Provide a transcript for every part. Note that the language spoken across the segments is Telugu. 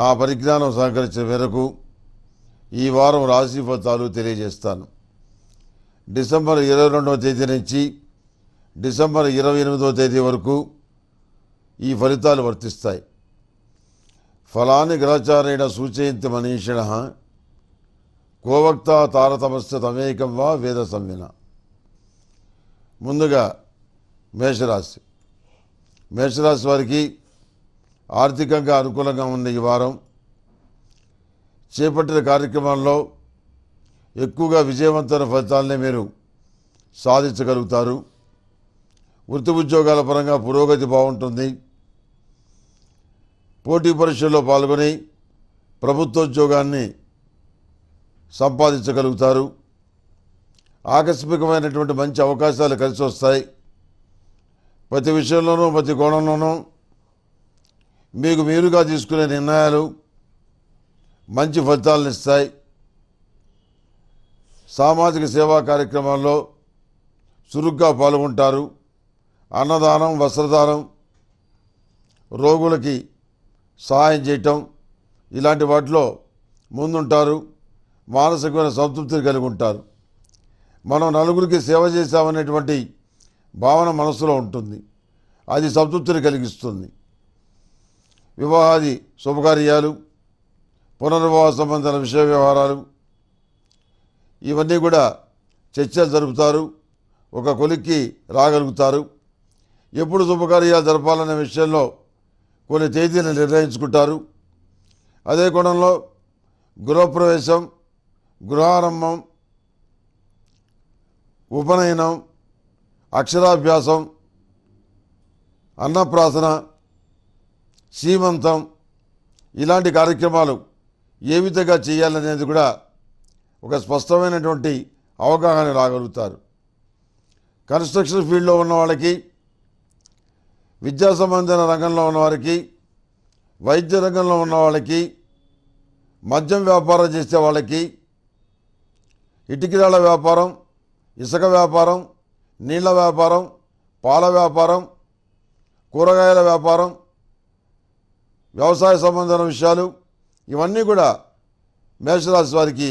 నా పరిజ్ఞానం సహకరించిన మేరకు ఈ వారం రాశి ఫలితాలు తెలియజేస్తాను డిసెంబర్ ఇరవై రెండవ తేదీ నుంచి డిసెంబర్ ఇరవై ఎనిమిదవ తేదీ వరకు ఈ ఫలితాలు వర్తిస్తాయి ఫలాన్ని గ్రహచారైన సూచయంతి మనీషిణ కోవక్త తారతమస్య తమేకం వా వేద సంవిన ముందుగా మేషరాశి మేషరాశి వారికి ఆర్థికంగా అనుకూలంగా ఉన్న ఈ వారం చేపట్టిన కార్యక్రమాల్లో ఎక్కువగా విజయవంతమైన ఫలితాలనే మీరు సాధించగలుగుతారు వృత్తి ఉద్యోగాల పరంగా పురోగతి బాగుంటుంది పోటీ పరీక్షల్లో పాల్గొని ప్రభుత్వోద్యోగాన్ని సంపాదించగలుగుతారు ఆకస్మికమైనటువంటి మంచి అవకాశాలు కలిసి వస్తాయి ప్రతి విషయంలోనూ ప్రతి కోణంలోనూ మీకు మీరుగా తీసుకునే నిర్ణయాలు మంచి ఫలితాలను ఇస్తాయి సామాజిక సేవా కార్యక్రమాల్లో చురుగ్గా పాల్గొంటారు అన్నదానం వస్త్రదానం రోగులకి సహాయం చేయటం ఇలాంటి వాటిలో ముందుంటారు మానసికమైన సంతృప్తిని కలిగి ఉంటారు మనం నలుగురికి సేవ చేశామనేటువంటి భావన మనసులో ఉంటుంది అది సంతృప్తిని కలిగిస్తుంది వివాహాది శుభకార్యాలు పునర్వివాహ సంబంధించిన విషయ వ్యవహారాలు ఇవన్నీ కూడా చర్చలు జరుపుతారు ఒక కొలిక్కి రాగలుగుతారు ఎప్పుడు శుభకార్యాలు జరపాలనే విషయంలో కొన్ని తేదీలు నిర్ణయించుకుంటారు అదే కోణంలో గృహప్రవేశం గృహారంభం ఉపనయనం అక్షరాభ్యాసం అన్నప్రాసన సీమంతం ఇలాంటి కార్యక్రమాలు ఏ విధంగా చేయాలనేది కూడా ఒక స్పష్టమైనటువంటి అవగాహన రాగలుగుతారు కన్స్ట్రక్షన్ ఫీల్డ్లో ఉన్న వాళ్ళకి విద్యా సంబంధమైన రంగంలో ఉన్నవారికి వైద్య రంగంలో ఉన్న వాళ్ళకి మద్యం వ్యాపారం చేసే వాళ్ళకి ఇటుకిరాళ్ళ వ్యాపారం ఇసుక వ్యాపారం నీళ్ల వ్యాపారం పాల వ్యాపారం కూరగాయల వ్యాపారం వ్యవసాయ సంబంధమైన విషయాలు ఇవన్నీ కూడా మేషరాశి వారికి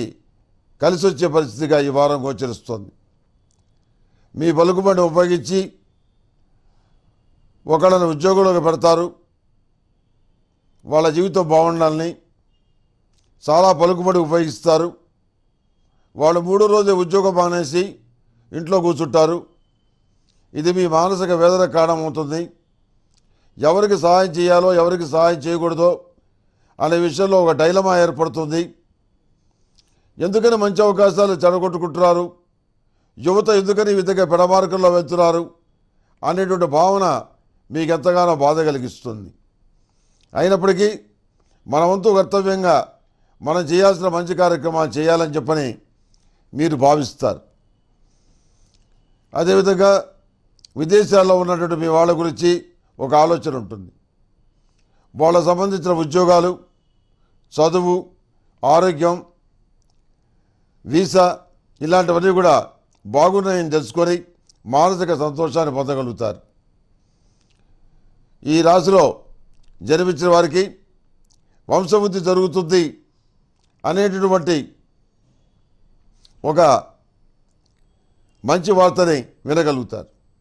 కలిసి వచ్చే పరిస్థితిగా ఈ వారం గోచరిస్తోంది మీ పలుకుబడిని ఉపయోగించి ఒకళ్ళని ఉద్యోగంలోకి పెడతారు వాళ్ళ జీవితం బాగుండాలని చాలా పలుకుబడి ఉపయోగిస్తారు వాళ్ళు మూడు రోజులు ఉద్యోగం మానేసి ఇంట్లో కూర్చుంటారు ఇది మీ మానసిక వేదన కారణమవుతుంది ఎవరికి సహాయం చేయాలో ఎవరికి సహాయం చేయకూడదో అనే విషయంలో ఒక డైలమా ఏర్పడుతుంది ఎందుకని మంచి అవకాశాలు చెడగొట్టుకుంటున్నారు యువత ఎందుకని ఈ విధంగా పెడమార్గంలో వెళ్తున్నారు అనేటువంటి భావన మీకు ఎంతగానో బాధ కలిగిస్తుంది అయినప్పటికీ మన వంతు కర్తవ్యంగా మనం చేయాల్సిన మంచి కార్యక్రమాలు చేయాలని చెప్పని మీరు భావిస్తారు అదేవిధంగా విదేశాల్లో ఉన్నటువంటి మీ వాళ్ళ గురించి ఒక ఆలోచన ఉంటుంది వాళ్ళకు సంబంధించిన ఉద్యోగాలు చదువు ఆరోగ్యం వీసా ఇలాంటివన్నీ కూడా బాగున్నాయని తెలుసుకొని మానసిక సంతోషాన్ని పొందగలుగుతారు ఈ రాశిలో జన్మించిన వారికి వంశవృద్ధి జరుగుతుంది అనేటటువంటి ఒక మంచి వార్తని వినగలుగుతారు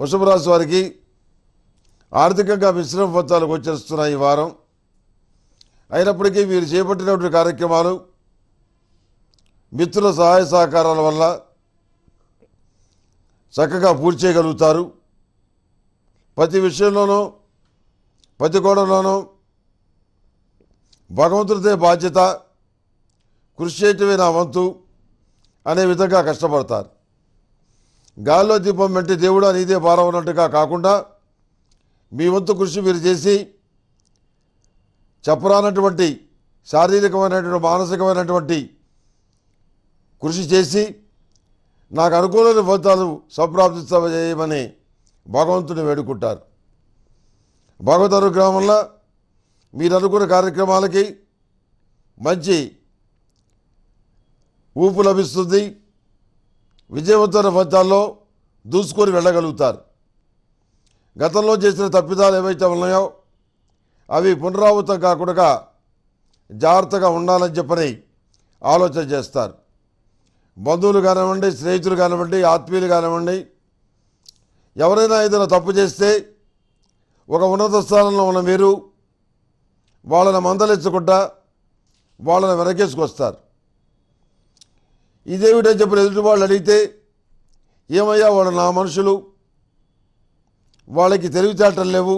వృషభ వారికి ఆర్థికంగా మిశ్రమ ఫలితాలు గోచరిస్తున్నాయి ఈ వారం అయినప్పటికీ వీరు చేపట్టినటువంటి కార్యక్రమాలు మిత్రుల సహాయ సహకారాల వల్ల చక్కగా పూర్తి చేయగలుగుతారు ప్రతి విషయంలోనూ ప్రతి కోణంలోనూ భగవంతుడితే బాధ్యత కృషి చేయటమే నా వంతు అనే విధంగా కష్టపడతారు గాల్లో దీపం దేవుడు దేవుడా నీదే భారం ఉన్నట్టుగా కాకుండా మీ వంతు కృషి మీరు చేసి చెప్పరానటువంటి శారీరకమైనటువంటి మానసికమైనటువంటి కృషి చేసి నాకు అనుకూలమైన ఫలితాలు చేయమని భగవంతుని వేడుకుంటారు భగవత్ అనుగ్రహం వల్ల మీరు అనుకున్న కార్యక్రమాలకి మంచి ఊపు లభిస్తుంది విజయవంతమైన ఫలితాల్లో దూసుకొని వెళ్ళగలుగుతారు గతంలో చేసిన తప్పిదాలు ఏవైతే ఉన్నాయో అవి పునరావృతం కాకుండా జాగ్రత్తగా ఉండాలని చెప్పని ఆలోచన చేస్తారు బంధువులు కానివ్వండి స్నేహితులు కానివ్వండి ఆత్మీయులు కానివ్వండి ఎవరైనా ఏదైనా తప్పు చేస్తే ఒక ఉన్నత స్థానంలో ఉన్న మీరు వాళ్ళని మందలించకుండా వాళ్ళని వెనకేసుకొస్తారు ఇదేమిటని చెప్పిన ఎదుటి వాళ్ళు అడిగితే ఏమయ్యా వాళ్ళు నా మనుషులు వాళ్ళకి తెలివితేటలు లేవు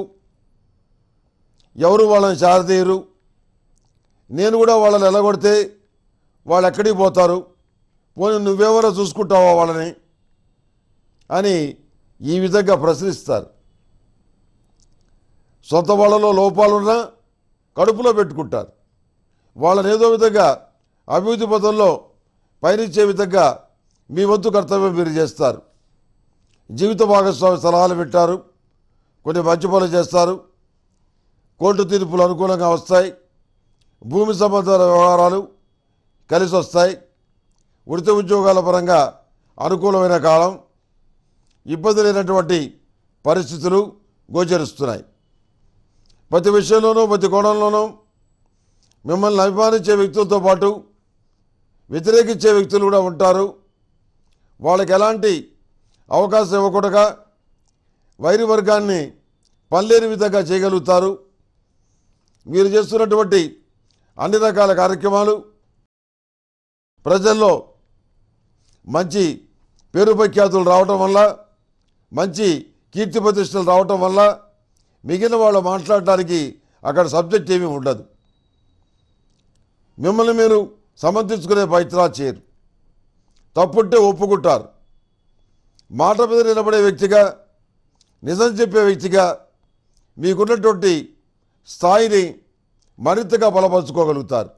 ఎవరు వాళ్ళని సారదీయరు నేను కూడా వాళ్ళని ఎలగొడితే వాళ్ళు ఎక్కడికి పోతారు పోనీ నువ్వెవరో చూసుకుంటావా వాళ్ళని అని ఈ విధంగా ప్రశ్నిస్తారు సొంత వాళ్ళలో లోపాలున్నా కడుపులో పెట్టుకుంటారు వాళ్ళని ఏదో విధంగా అభివృద్ధి పథంలో పయనించే విధంగా మీ వంతు కర్తవ్యం మీరు చేస్తారు జీవిత భాగస్వామి సలహాలు పెట్టారు కొన్ని మంచి పనులు చేస్తారు కోర్టు తీర్పులు అనుకూలంగా వస్తాయి భూమి సంబంధమైన వ్యవహారాలు కలిసి వస్తాయి వృత్తి ఉద్యోగాల పరంగా అనుకూలమైన కాలం ఇబ్బంది లేనటువంటి పరిస్థితులు గోచరిస్తున్నాయి ప్రతి విషయంలోనూ ప్రతి కోణంలోనూ మిమ్మల్ని అభిమానించే వ్యక్తులతో పాటు వ్యతిరేకించే వ్యక్తులు కూడా ఉంటారు వాళ్ళకి ఎలాంటి అవకాశం ఇవ్వకూడక వైరి వర్గాన్ని పనిలేని విధంగా చేయగలుగుతారు మీరు చేస్తున్నటువంటి అన్ని రకాల కార్యక్రమాలు ప్రజల్లో మంచి పేరు ప్రఖ్యాతులు రావటం వల్ల మంచి కీర్తి ప్రతిష్టలు రావటం వల్ల మిగిలిన వాళ్ళు మాట్లాడటానికి అక్కడ సబ్జెక్ట్ ఏమీ ఉండదు మిమ్మల్ని మీరు సమర్థించుకునే పైత్రా చేయరు తప్పుంటే ఒప్పుకుంటారు మాట మీద నిలబడే వ్యక్తిగా నిజం చెప్పే వ్యక్తిగా మీకున్నటువంటి స్థాయిని మరింతగా బలపరుచుకోగలుగుతారు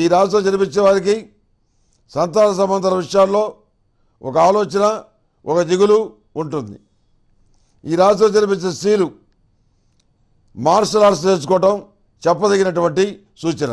ఈ రాష్ట్రం జన్మించే వారికి సంతాన సంబంధాల విషయాల్లో ఒక ఆలోచన ఒక దిగులు ఉంటుంది ఈ రాష్ట్రం జన్మించే స్త్రీలు మార్షల్ ఆర్ట్స్ నేర్చుకోవటం చెప్పదగినటువంటి సూచన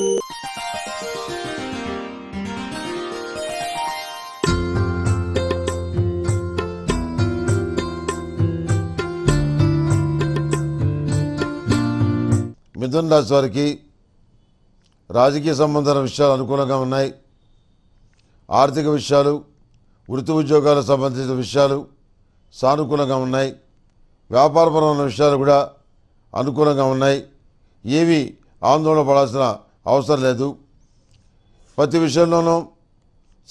మిథున్ రాశి వారికి రాజకీయ సంబంధాల విషయాలు అనుకూలంగా ఉన్నాయి ఆర్థిక విషయాలు వృత్తి ఉద్యోగాలకు సంబంధించిన విషయాలు సానుకూలంగా ఉన్నాయి వ్యాపారపరమైన విషయాలు కూడా అనుకూలంగా ఉన్నాయి ఏవి ఆందోళన పడాల్సిన అవసరం లేదు ప్రతి విషయంలోనూ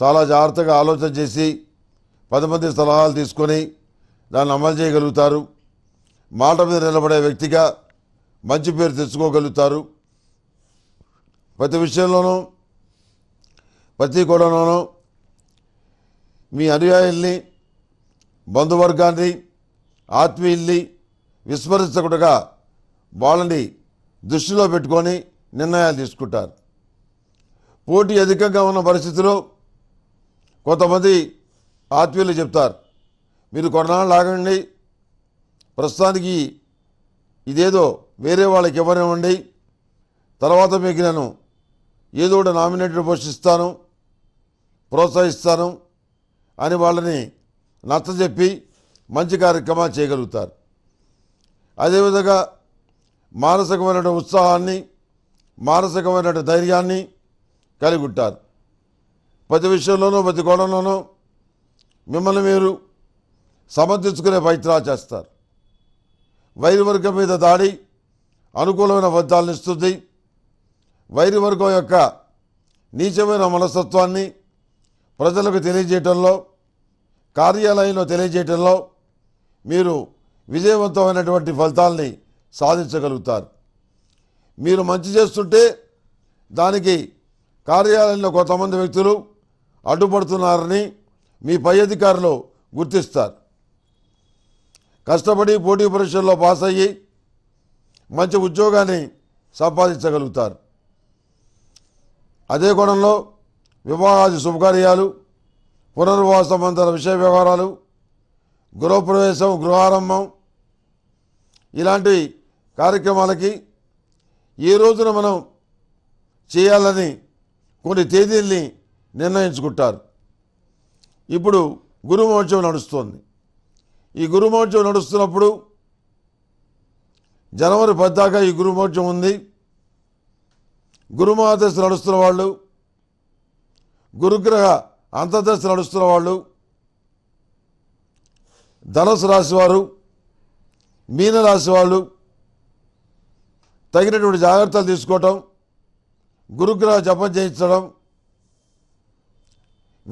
చాలా జాగ్రత్తగా ఆలోచన చేసి పది మంది సలహాలు తీసుకొని దాన్ని అమలు చేయగలుగుతారు మాట మీద నిలబడే వ్యక్తిగా మంచి పేరు తెచ్చుకోగలుగుతారు ప్రతి విషయంలోనూ ప్రతి కూడానూ మీ అనుయాయుల్ని బంధువర్గాన్ని ఆత్మీయుల్ని విస్మరించకుండా వాళ్ళని దృష్టిలో పెట్టుకొని నిర్ణయాలు తీసుకుంటారు పోటీ అధికంగా ఉన్న పరిస్థితిలో కొంతమంది ఆత్మీయులు చెప్తారు మీరు కొన్నాళ్ళు ఆగండి ప్రస్తుతానికి ఇదేదో వేరే వాళ్ళకి ఇవ్వనివ్వండి తర్వాత మీకు నేను ఏదో ఒకటి నామినేటెడ్ పోషిస్తాను ప్రోత్సహిస్తాను అని వాళ్ళని నచ్చజెప్పి మంచి కార్యక్రమాలు చేయగలుగుతారు అదేవిధంగా మానసికమైనటువంటి ఉత్సాహాన్ని మానసికమైనటువంటి ధైర్యాన్ని కలిగి ఉంటారు ప్రతి విషయంలోనూ ప్రతి కోణంలోనూ మిమ్మల్ని మీరు సమర్థించుకునే ప్రయత్నాలు చేస్తారు వర్గం మీద దాడి అనుకూలమైన ఫలితాలను ఇస్తుంది వర్గం యొక్క నీచమైన మనస్తత్వాన్ని ప్రజలకు తెలియజేయటంలో కార్యాలయంలో తెలియజేయటంలో మీరు విజయవంతమైనటువంటి ఫలితాలని సాధించగలుగుతారు మీరు మంచి చేస్తుంటే దానికి కార్యాలయంలో కొంతమంది వ్యక్తులు అడ్డుపడుతున్నారని మీ పై అధికారులు గుర్తిస్తారు కష్టపడి పోటీ పరీక్షల్లో పాస్ అయ్యి మంచి ఉద్యోగాన్ని సంపాదించగలుగుతారు అదే కోణంలో వివాహాది శుభకార్యాలు పునర్వాసమంతర విషయ వ్యవహారాలు గృహప్రవేశం గృహారంభం ఇలాంటి కార్యక్రమాలకి ఏ రోజున మనం చేయాలని కొన్ని తేదీల్ని నిర్ణయించుకుంటారు ఇప్పుడు గురుమహోత్సవం నడుస్తోంది ఈ గురుమోర్చం నడుస్తున్నప్పుడు జనవరి పద్దాకా ఈ గురుమోర్చం ఉంది గురుమహాదశ నడుస్తున్న వాళ్ళు గురుగ్రహ అంతర్దశ నడుస్తున్న వాళ్ళు ధనసు రాశి వారు మీనరాశి వాళ్ళు తగినటువంటి జాగ్రత్తలు తీసుకోవటం గురుగ్రహ జపం చేయించడం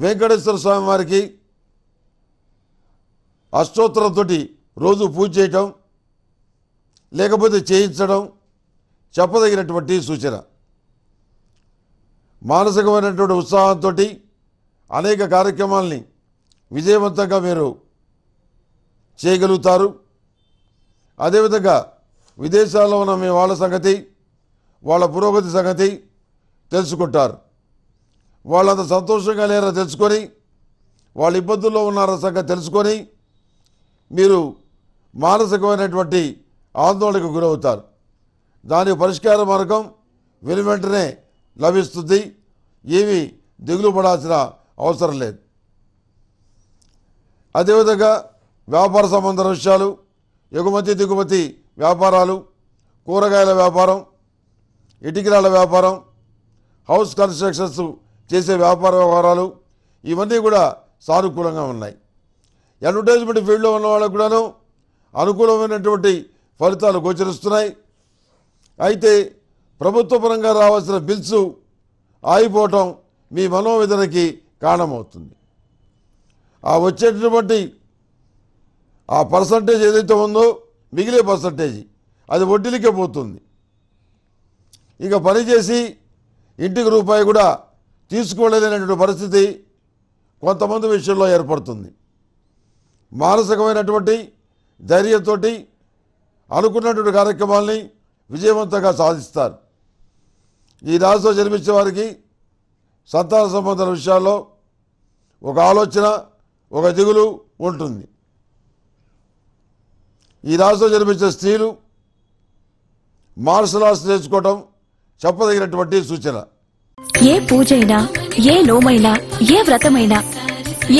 వెంకటేశ్వర స్వామి వారికి అష్టోత్తరంతో రోజు పూజ చేయటం లేకపోతే చేయించడం చెప్పదగినటువంటి సూచన మానసికమైనటువంటి ఉత్సాహంతో అనేక కార్యక్రమాల్ని విజయవంతంగా మీరు చేయగలుగుతారు అదేవిధంగా విదేశాల్లో ఉన్న మీ వాళ్ళ సంగతి వాళ్ళ పురోగతి సంగతి తెలుసుకుంటారు వాళ్ళంత సంతోషంగా లేరా తెలుసుకొని వాళ్ళ ఇబ్బందుల్లో ఉన్నారా సంగతి తెలుసుకొని మీరు మానసికమైనటువంటి ఆందోళనకు గురవుతారు దాని పరిష్కార మార్గం వెను వెంటనే లభిస్తుంది ఏమి దిగులు పడాల్సిన అవసరం లేదు అదేవిధంగా వ్యాపార సంబంధ విషయాలు ఎగుమతి దిగుమతి వ్యాపారాలు కూరగాయల వ్యాపారం ఇటుకిరాల వ్యాపారం హౌస్ కన్స్ట్రక్షన్స్ చేసే వ్యాపార వ్యవహారాలు ఇవన్నీ కూడా సానుకూలంగా ఉన్నాయి అడ్వర్టైజ్మెంట్ ఫీల్డ్లో ఉన్న వాళ్ళకు కూడాను అనుకూలమైనటువంటి ఫలితాలు గోచరిస్తున్నాయి అయితే ప్రభుత్వ పరంగా రావాల్సిన బిల్స్ ఆగిపోవటం మీ మనోవేదనకి కారణమవుతుంది ఆ వచ్చేటటువంటి ఆ పర్సంటేజ్ ఏదైతే ఉందో మిగిలే పర్సంటేజ్ అది వడ్డీలకే పోతుంది ఇక పనిచేసి ఇంటికి రూపాయి కూడా తీసుకోలేనటువంటి పరిస్థితి కొంతమంది విషయంలో ఏర్పడుతుంది మానసికమైనటువంటి ధైర్యంతో అనుకున్నటువంటి కార్యక్రమాల్ని విజయవంతంగా సాధిస్తారు ఈ రాశిలో జన్మించే వారికి సంతాన సంబంధాల విషయాల్లో ఒక ఆలోచన ఒక దిగులు ఉంటుంది ఈ రాశిలో జన్మించే స్త్రీలు మార్షల్ ఆర్ట్స్ నేర్చుకోవటం చెప్పదగినటువంటి సూచన ఏ పూజైనా ఏ నోమైనా ఏ వ్రతమైనా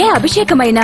ఏ అభిషేకమైనా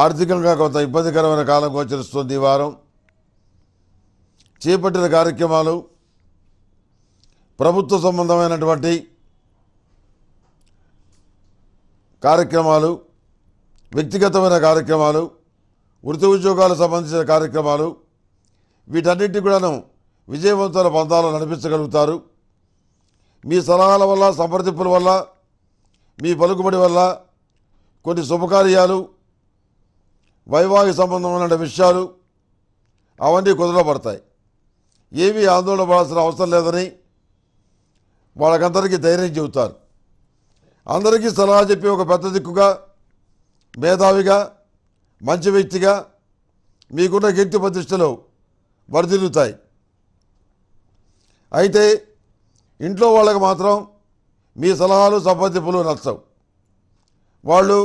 ఆర్థికంగా కొంత ఇబ్బందికరమైన కాలం గోచరిస్తుంది ఈ వారం చేపట్టిన కార్యక్రమాలు ప్రభుత్వ సంబంధమైనటువంటి కార్యక్రమాలు వ్యక్తిగతమైన కార్యక్రమాలు వృత్తి ఉద్యోగాలకు సంబంధించిన కార్యక్రమాలు వీటన్నిటి కూడాను విజయవంతుల పంతాలు నడిపించగలుగుతారు మీ సలహాల వల్ల సంప్రదింపుల వల్ల మీ పలుకుబడి వల్ల కొన్ని శుభకార్యాలు వైవాహిక సంబంధమైన విషయాలు అవన్నీ కుదరపడతాయి ఏమీ ఆందోళన పడాల్సిన అవసరం లేదని వాళ్ళకందరికీ ధైర్యం చెబుతారు అందరికీ సలహా చెప్పి ఒక పెద్ద దిక్కుగా మేధావిగా మంచి వ్యక్తిగా మీకున్న కీర్తి ప్రతిష్టలు వరదిల్లుతాయి అయితే ఇంట్లో వాళ్ళకి మాత్రం మీ సలహాలు సంప్రదింపులు నచ్చవు వాళ్ళు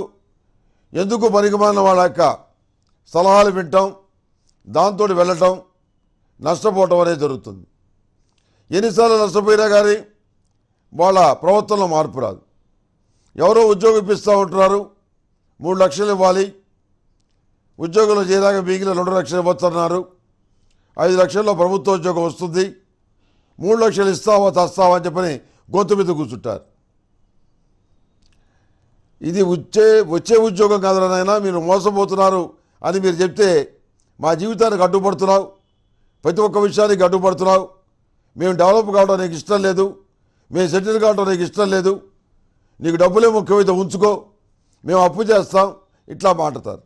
ఎందుకు పనికిమాలిన వాళ్ళ యొక్క సలహాలు వింటాం దాంతో వెళ్ళటం నష్టపోవటం అనేది జరుగుతుంది ఎన్నిసార్లు నష్టపోయినా కానీ వాళ్ళ ప్రవర్తనలో మార్పు రాదు ఎవరో ఉద్యోగం ఇప్పిస్తూ ఉంటున్నారు మూడు లక్షలు ఇవ్వాలి ఉద్యోగంలో చేయదాకా మిగిలిన రెండు లక్షలు ఇవ్వచ్చన్నారు ఐదు లక్షల్లో ప్రభుత్వ ఉద్యోగం వస్తుంది మూడు లక్షలు ఇస్తావా తస్తావా అని చెప్పని గొంతు మీద కూర్చుంటారు ఇది వచ్చే వచ్చే ఉద్యోగం కాదు నాయన మీరు మోసపోతున్నారు అని మీరు చెప్తే మా జీవితానికి అడ్డుపడుతున్నావు ప్రతి ఒక్క విషయానికి అడ్డుపడుతున్నావు మేము డెవలప్ కావడం నీకు ఇష్టం లేదు మేము సెటిల్ కావడం నీకు ఇష్టం లేదు నీకు డబ్బులే ముఖ్యమైతే ఉంచుకో మేము అప్పు చేస్తాం ఇట్లా మాట్లాడతారు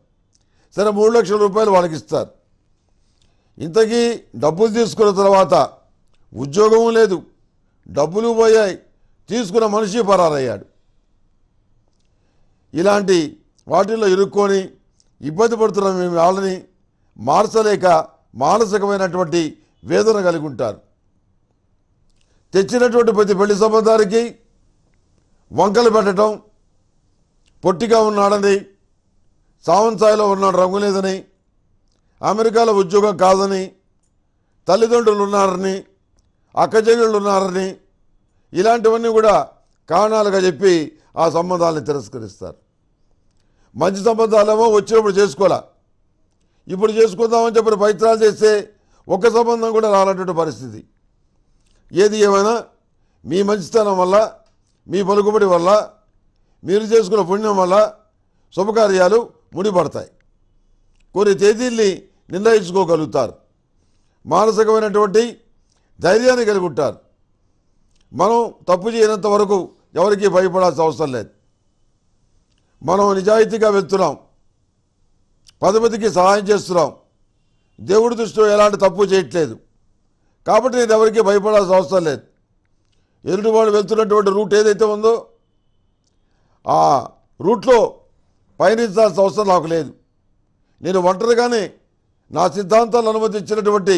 సరే మూడు లక్షల రూపాయలు వాళ్ళకి ఇస్తారు ఇంతకీ డబ్బులు తీసుకున్న తర్వాత ఉద్యోగం లేదు డబ్బులు పోయాయి తీసుకున్న మనిషి పరారయ్యాడు ఇలాంటి వాటిల్లో ఇరుక్కొని ఇబ్బంది పడుతున్న మేము వాళ్ళని మార్చలేక మానసికమైనటువంటి వేదన కలిగి ఉంటారు తెచ్చినటువంటి ప్రతి పెళ్లి సంబంధానికి వంకలు పెట్టడం పొట్టిగా ఉన్నాడని సావంసాయిలో ఉన్నాడు రంగు లేదని అమెరికాలో ఉద్యోగం కాదని తల్లిదండ్రులు ఉన్నారని అక్కచెల్లెళ్ళు ఉన్నారని ఇలాంటివన్నీ కూడా కారణాలుగా చెప్పి ఆ సంబంధాలను తిరస్కరిస్తారు మంచి సంబంధాలేమో వచ్చినప్పుడు చేసుకోవాలా ఇప్పుడు చేసుకుందామని చెప్పిన ప్రయత్నాలు చేస్తే ఒక్క సంబంధం కూడా రానటువంటి పరిస్థితి ఏది ఏమైనా మీ మంచితనం వల్ల మీ పలుకుబడి వల్ల మీరు చేసుకున్న పుణ్యం వల్ల శుభకార్యాలు ముడిపడతాయి కొన్ని తేదీల్ని నిర్ణయించుకోగలుగుతారు మానసికమైనటువంటి ధైర్యాన్ని కలుగుంటారు మనం తప్పు చేయనంత వరకు ఎవరికీ భయపడాల్సిన అవసరం లేదు మనం నిజాయితీగా వెళ్తున్నాం పదపతికి సహాయం చేస్తున్నాం దేవుడి దృష్టిలో ఎలాంటి తప్పు చేయట్లేదు కాబట్టి నేను ఎవరికీ భయపడాల్సిన అవసరం లేదు ఎదుటి వాళ్ళు వెళ్తున్నటువంటి రూట్ ఏదైతే ఉందో ఆ రూట్లో పయనించాల్సిన అవసరం నాకు లేదు నేను ఒంటరిగానే నా సిద్ధాంతాలు అనుమతించినటువంటి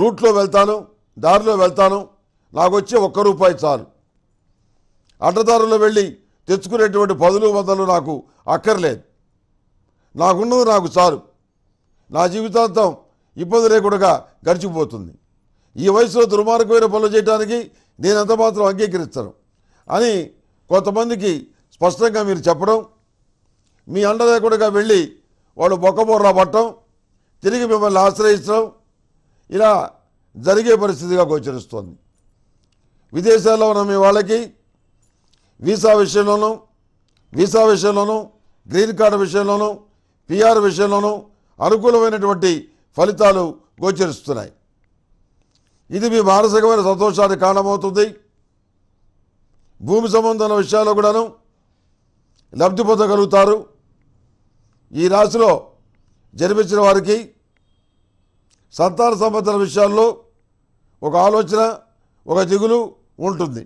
రూట్లో వెళ్తాను దారిలో వెళ్తాను నాకు వచ్చే ఒక్క రూపాయి చాలు అడ్డదారులో వెళ్ళి తెచ్చుకునేటువంటి పదులు వందలు నాకు అక్కర్లేదు నాకున్నది నాకు చాలు నా జీవితాంతం ఇబ్బంది లేకుండా గడిచిపోతుంది ఈ వయసులో దుర్మార్గమైన పనులు చేయడానికి ఎంత మాత్రం అంగీకరిస్తాను అని కొంతమందికి స్పష్టంగా మీరు చెప్పడం మీ అండ లేకుండా వెళ్ళి వాళ్ళు బొక్కబోర్రా పట్టడం తిరిగి మిమ్మల్ని ఆశ్రయించడం ఇలా జరిగే పరిస్థితిగా గోచరిస్తోంది విదేశాల్లో ఉన్న మీ వాళ్ళకి వీసా విషయంలోనూ వీసా విషయంలోనూ గ్రీన్ కార్డు విషయంలోనూ పిఆర్ విషయంలోనూ అనుకూలమైనటువంటి ఫలితాలు గోచరిస్తున్నాయి ఇది మీ మానసికమైన సంతోషానికి కారణమవుతుంది భూమి సంబంధం విషయాల్లో కూడాను లబ్ధి పొందగలుగుతారు ఈ రాశిలో జన్మించిన వారికి సంతాన సంబంధాల విషయాల్లో ఒక ఆలోచన ఒక దిగులు ఉంటుంది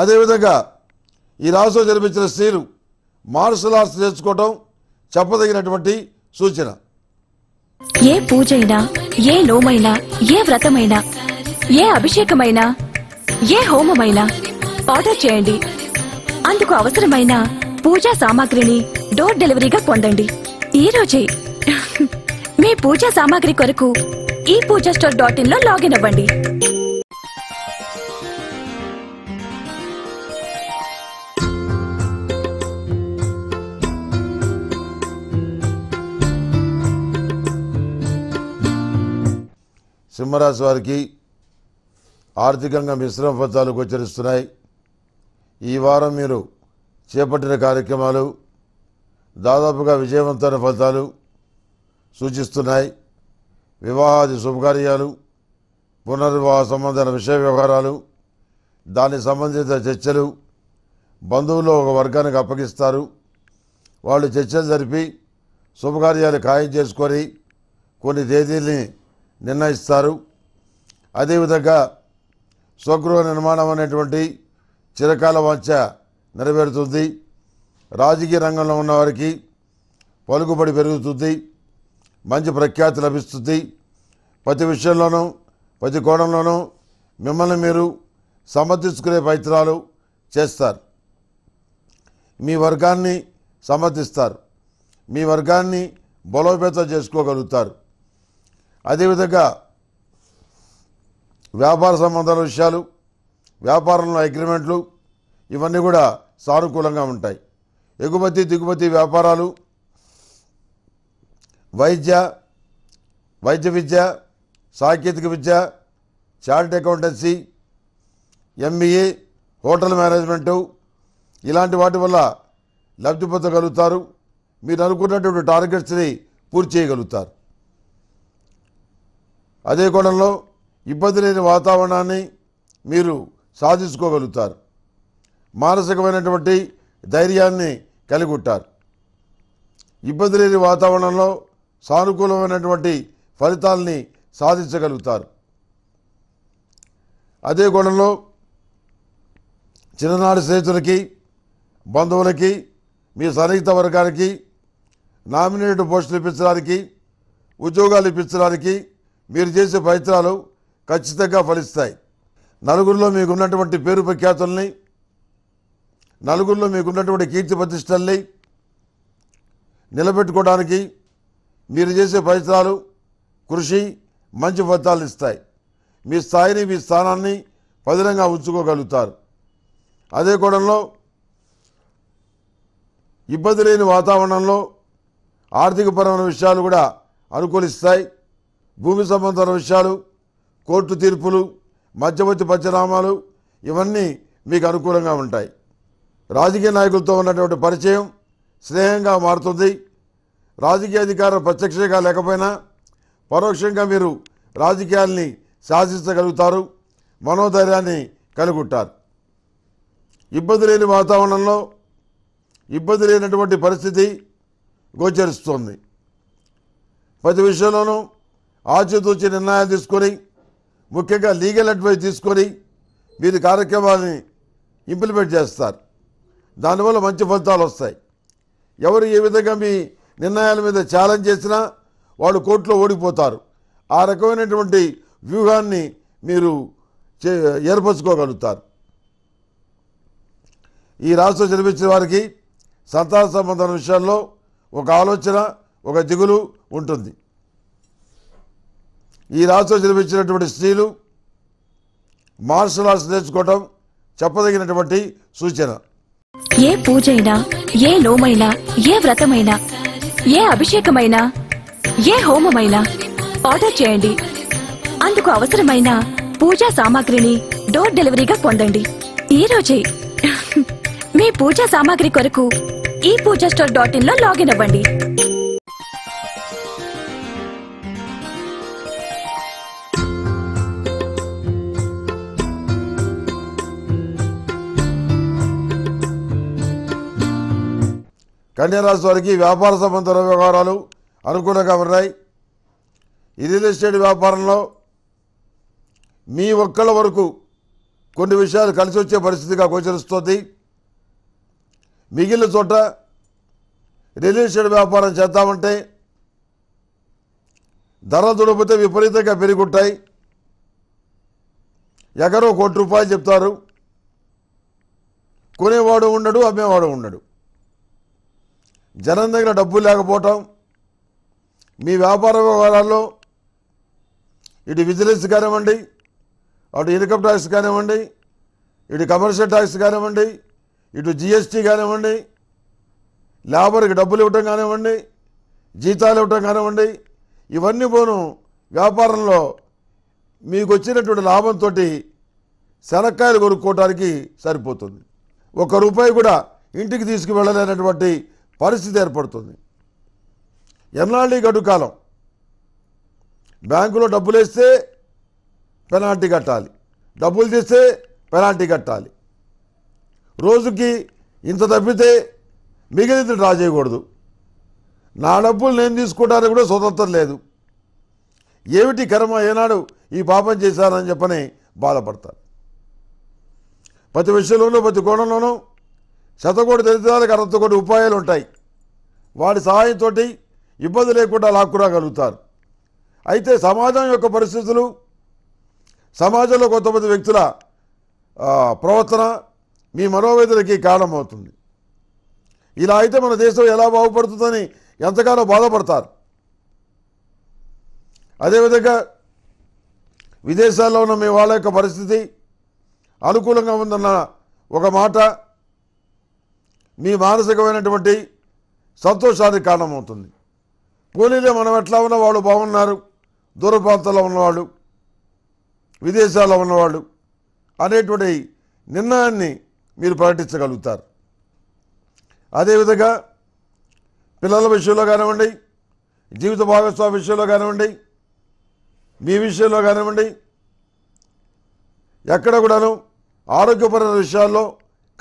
అదేవిధంగా ఈ రాష్ట్రంలో జన్మించిన స్త్రీలు మార్షల్ ఆర్ట్స్ నేర్చుకోవటం చెప్పదగినటువంటి సూచన ఏ పూజైనా ఏ లోమైనా ఏ వ్రతమైనా ఏ అభిషేకమైనా ఏ హోమమైనా ఆర్డర్ చేయండి అందుకు అవసరమైన పూజా సామాగ్రిని డోర్ డెలివరీగా పొందండి ఈ రోజే మీ పూజా సామాగ్రి కొరకు ఈ పూజా స్టోర్ డాట్ ఇన్ లో లాగిన్ అవ్వండి సింహరాశి వారికి ఆర్థికంగా మిశ్రమ ఫలితాలు గోచరిస్తున్నాయి ఈ వారం మీరు చేపట్టిన కార్యక్రమాలు దాదాపుగా విజయవంతమైన ఫలితాలు సూచిస్తున్నాయి వివాహాది శుభకార్యాలు పునర్వివాహ సంబంధమైన విషయ వ్యవహారాలు దానికి సంబంధిత చర్చలు బంధువులు ఒక వర్గానికి అప్పగిస్తారు వాళ్ళు చర్చలు జరిపి శుభకార్యాలు ఖాయం చేసుకొని కొన్ని తేదీల్ని నిర్ణయిస్తారు అదేవిధంగా స్వగృహ నిర్మాణం అనేటువంటి చిరకాల వాంఛ నెరవేరుతుంది రాజకీయ రంగంలో ఉన్నవారికి పలుకుబడి పెరుగుతుంది మంచి ప్రఖ్యాతి లభిస్తుంది ప్రతి విషయంలోనూ ప్రతి కోణంలోనూ మిమ్మల్ని మీరు సమర్థించుకునే ప్రయత్నాలు చేస్తారు మీ వర్గాన్ని సమర్థిస్తారు మీ వర్గాన్ని బలోపేతం చేసుకోగలుగుతారు అదేవిధంగా వ్యాపార సంబంధాల విషయాలు వ్యాపారంలో అగ్రిమెంట్లు ఇవన్నీ కూడా సానుకూలంగా ఉంటాయి ఎగుమతి దిగుమతి వ్యాపారాలు వైద్య వైద్య విద్య సాంకేతిక విద్య chart accountancy MBA hotel management ఇలాంటి వాటి వల్ల లబ్ధి పొందగలుగుతారు మీరు అనుకున్నటువంటి టార్గెట్స్ని పూర్తి చేయగలుగుతారు అదే కోణంలో ఇబ్బంది లేని వాతావరణాన్ని మీరు సాధించుకోగలుగుతారు మానసికమైనటువంటి ధైర్యాన్ని కలిగి ఉంటారు ఇబ్బంది లేని వాతావరణంలో సానుకూలమైనటువంటి ఫలితాలని సాధించగలుగుతారు అదే కోణంలో చిన్ననాటి స్నేహితులకి బంధువులకి మీ సన్నిహిత వర్గానికి నామినేటెడ్ పోస్టులు ఇప్పించడానికి ఉద్యోగాలు ఇప్పించడానికి మీరు చేసే ప్రయత్నాలు ఖచ్చితంగా ఫలిస్తాయి నలుగురిలో మీకున్నటువంటి పేరు ప్రఖ్యాతుల్ని నలుగురిలో మీకున్నటువంటి కీర్తి ప్రతిష్టల్ని నిలబెట్టుకోవడానికి మీరు చేసే ప్రయత్నాలు కృషి మంచి ఫలితాలు ఇస్తాయి మీ స్థాయిని మీ స్థానాన్ని పదిలంగా ఉంచుకోగలుగుతారు అదే కోణంలో ఇబ్బంది లేని వాతావరణంలో ఆర్థికపరమైన విషయాలు కూడా అనుకూలిస్తాయి భూమి సంబంధమైన విషయాలు కోర్టు తీర్పులు మధ్యవర్తి పంచనామాలు ఇవన్నీ మీకు అనుకూలంగా ఉంటాయి రాజకీయ నాయకులతో ఉన్నటువంటి పరిచయం స్నేహంగా మారుతుంది రాజకీయ అధికారం ప్రత్యక్షంగా లేకపోయినా పరోక్షంగా మీరు రాజకీయాల్ని శాసిస్తగలుగుతారు మనోధైర్యాన్ని కలుగుంటారు ఇబ్బంది లేని వాతావరణంలో ఇబ్బంది లేనటువంటి పరిస్థితి గోచరిస్తోంది ప్రతి విషయంలోనూ ఆచితూచి నిర్ణయాలు తీసుకొని ముఖ్యంగా లీగల్ అడ్వైస్ తీసుకొని మీరు కార్యక్రమాన్ని ఇంప్లిమెంట్ చేస్తారు దానివల్ల మంచి ఫలితాలు వస్తాయి ఎవరు ఏ విధంగా మీ నిర్ణయాల మీద ఛాలెంజ్ చేసినా వాళ్ళు కోర్టులో ఓడిపోతారు ఆ రకమైనటువంటి వ్యూహాన్ని మీరు ఏర్పరచుకోగలుగుతారు ఈ రాష్ట్రం జన్మించిన వారికి సంతాన సంబంధం విషయాల్లో ఒక ఆలోచన ఒక దిగులు ఉంటుంది ఈ రాత్రి జన్మించినటువంటి స్త్రీలు మార్షల్ ఆర్ట్స్ నేర్చుకోవటం చెప్పదగినటువంటి సూచన ఏ పూజైనా ఏ లోమైనా ఏ వ్రతమైనా ఏ అభిషేకమైనా ఏ హోమమైనా ఆర్డర్ చేయండి అందుకు అవసరమైన పూజా సామాగ్రిని డోర్ డెలివరీగా పొందండి ఈ రోజే మీ పూజా సామాగ్రి కొరకు ఈ పూజా స్టోర్ డాట్ ఇన్ లో లాగిన్ అవ్వండి కన్యారాశి వారికి వ్యాపార సంబంధ వ్యవహారాలు అనుకూలంగా ఉన్నాయి రియల్ ఎస్టేట్ వ్యాపారంలో మీ ఒక్కళ్ళ వరకు కొన్ని విషయాలు కలిసి వచ్చే పరిస్థితిగా గోచరిస్తుంది మిగిలిన చోట రియల్ ఎస్టేట్ వ్యాపారం చేద్దామంటే ధరలు దొడిపితే విపరీతంగా పెరుగుంటాయి ఎకరో కోటి రూపాయలు చెప్తారు కొనేవాడు ఉండడు అమ్మేవాడు ఉండడు జనం దగ్గర డబ్బు లేకపోవటం మీ వ్యాపార వ్యవహారాల్లో ఇటు విజిలెన్స్ కానివ్వండి అటు ఇన్కమ్ ట్యాక్స్ కానివ్వండి ఇటు కమర్షియల్ ట్యాక్స్ కానివ్వండి ఇటు జిఎస్టీ కానివ్వండి లేబర్కి డబ్బులు ఇవ్వటం కానివ్వండి జీతాలు ఇవ్వటం కానివ్వండి ఇవన్నీ పోను వ్యాపారంలో మీకు వచ్చినటువంటి లాభంతో శనక్కాయలు కొనుక్కోవటానికి సరిపోతుంది ఒక రూపాయి కూడా ఇంటికి తీసుకువెళ్ళలేనటువంటి పరిస్థితి ఏర్పడుతుంది ఎన్నాళ్ళు గడు కాలం బ్యాంకులో డబ్బులు వేస్తే పెనాల్టీ కట్టాలి డబ్బులు తీస్తే పెనాల్టీ కట్టాలి రోజుకి ఇంత తప్పితే మిగిలింది డ్రా చేయకూడదు నా డబ్బులు నేను తీసుకోవడానికి కూడా స్వతంత్రం లేదు ఏమిటి కర్మ ఏనాడు ఈ పాపం చేశానని చెప్పని బాధపడతారు ప్రతి విషయంలోనూ ప్రతి కోణంలోనూ శతకోటి దళితాలకు అనంతకోటి ఉపాయాలు ఉంటాయి వాడి సహాయంతో ఇబ్బంది లేకుండా లాక్కురాగలుగుతారు అయితే సమాజం యొక్క పరిస్థితులు సమాజంలో కొంతమంది వ్యక్తుల ప్రవర్తన మీ మనోవేదనకి కారణమవుతుంది ఇలా అయితే మన దేశం ఎలా బాగుపడుతుందని ఎంతగానో బాధపడతారు అదేవిధంగా విదేశాల్లో ఉన్న మీ వాళ్ళ యొక్క పరిస్థితి అనుకూలంగా ఉందన్న ఒక మాట మీ మానసికమైనటువంటి సంతోషానికి కారణమవుతుంది పోనీలే మనం ఎట్లా ఉన్న వాళ్ళు బాగున్నారు దూర ప్రాంతాల్లో ఉన్నవాళ్ళు విదేశాల్లో ఉన్నవాళ్ళు అనేటువంటి నిర్ణయాన్ని మీరు ప్రకటించగలుగుతారు అదేవిధంగా పిల్లల విషయంలో కానివ్వండి జీవిత భాగస్వామి విషయంలో కానివ్వండి మీ విషయంలో కానివ్వండి ఎక్కడ కూడాను ఆరోగ్యపరమైన విషయాల్లో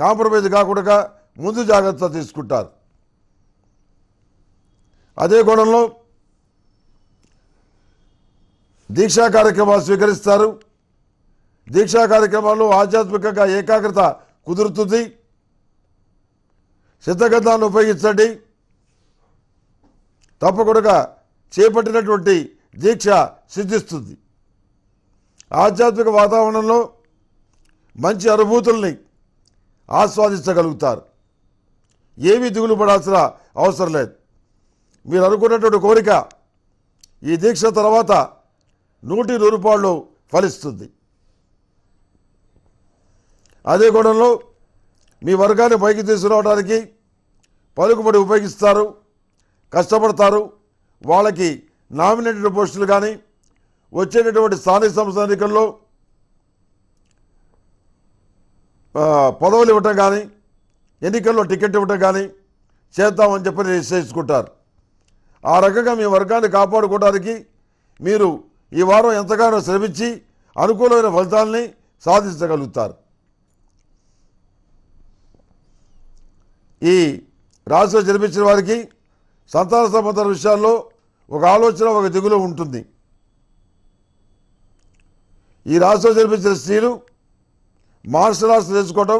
కాంప్రమైజ్ కాకుండా ముందు జాగ్రత్త తీసుకుంటారు అదే కోణంలో దీక్షా కార్యక్రమాలు స్వీకరిస్తారు దీక్షా కార్యక్రమాలు ఆధ్యాత్మికంగా ఏకాగ్రత కుదురుతుంది సిద్ధగతాన్ని ఉపయోగించండి తప్పకుండా చేపట్టినటువంటి దీక్ష సిద్ధిస్తుంది ఆధ్యాత్మిక వాతావరణంలో మంచి అనుభూతుల్ని ఆస్వాదించగలుగుతారు ఏమీ దిగులు పడాల్సిన అవసరం లేదు మీరు అనుకున్నటువంటి కోరిక ఈ దీక్ష తర్వాత నూటి నూరు రూపాయలు ఫలిస్తుంది అదే కోణంలో మీ వర్గాన్ని పైకి తీసుకురావడానికి పలుకుబడి ఉపయోగిస్తారు కష్టపడతారు వాళ్ళకి నామినేటెడ్ పోస్టులు కానీ వచ్చేటటువంటి స్థానిక సంస్థ ఎన్నికల్లో పదవులు ఇవ్వటం కానీ ఎన్నికల్లో టికెట్ ఇవ్వటం కానీ చేద్దామని చెప్పి నిశ్చయించుకుంటారు ఆ రకంగా మీ వర్గాన్ని కాపాడుకోవడానికి మీరు ఈ వారం ఎంతగానో శ్రమించి అనుకూలమైన ఫలితాలని సాధించగలుగుతారు ఈ రాశిలో జన్మించిన వారికి సంతాన సంబంధాల విషయాల్లో ఒక ఆలోచన ఒక దిగులు ఉంటుంది ఈ రాశిలో జన్మించిన స్త్రీలు మార్షల్ ఆర్ట్స్ నేర్చుకోవటం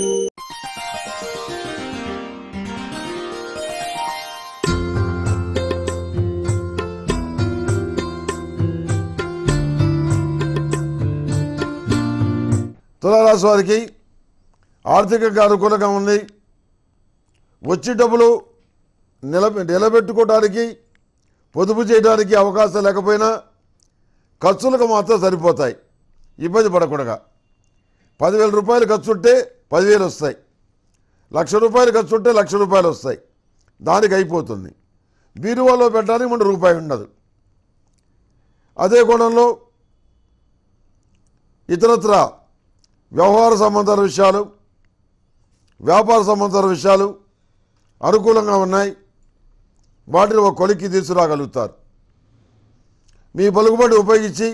తులారాశి వారికి ఆర్థికంగా అనుకూలంగా ఉంది వచ్చే డబ్బులు నిలబె నిలబెట్టుకోవడానికి పొదుపు చేయడానికి అవకాశం లేకపోయినా ఖర్చులకు మాత్రం సరిపోతాయి ఇబ్బంది పడకుండా పదివేల రూపాయలు ఖర్చు ఉంటే పదివేలు వస్తాయి లక్ష రూపాయలు ఖర్చు ఉంటే లక్ష రూపాయలు వస్తాయి దానికి అయిపోతుంది బీరువాలో పెట్టడానికి మూడు రూపాయి ఉండదు అదే కోణంలో ఇతరత్ర వ్యవహార సంబంధాల విషయాలు వ్యాపార సంబంధాల విషయాలు అనుకూలంగా ఉన్నాయి వాటిని ఒక కొలిక్కి తీసుకురాగలుగుతారు మీ పలుకుబడి ఉపయోగించి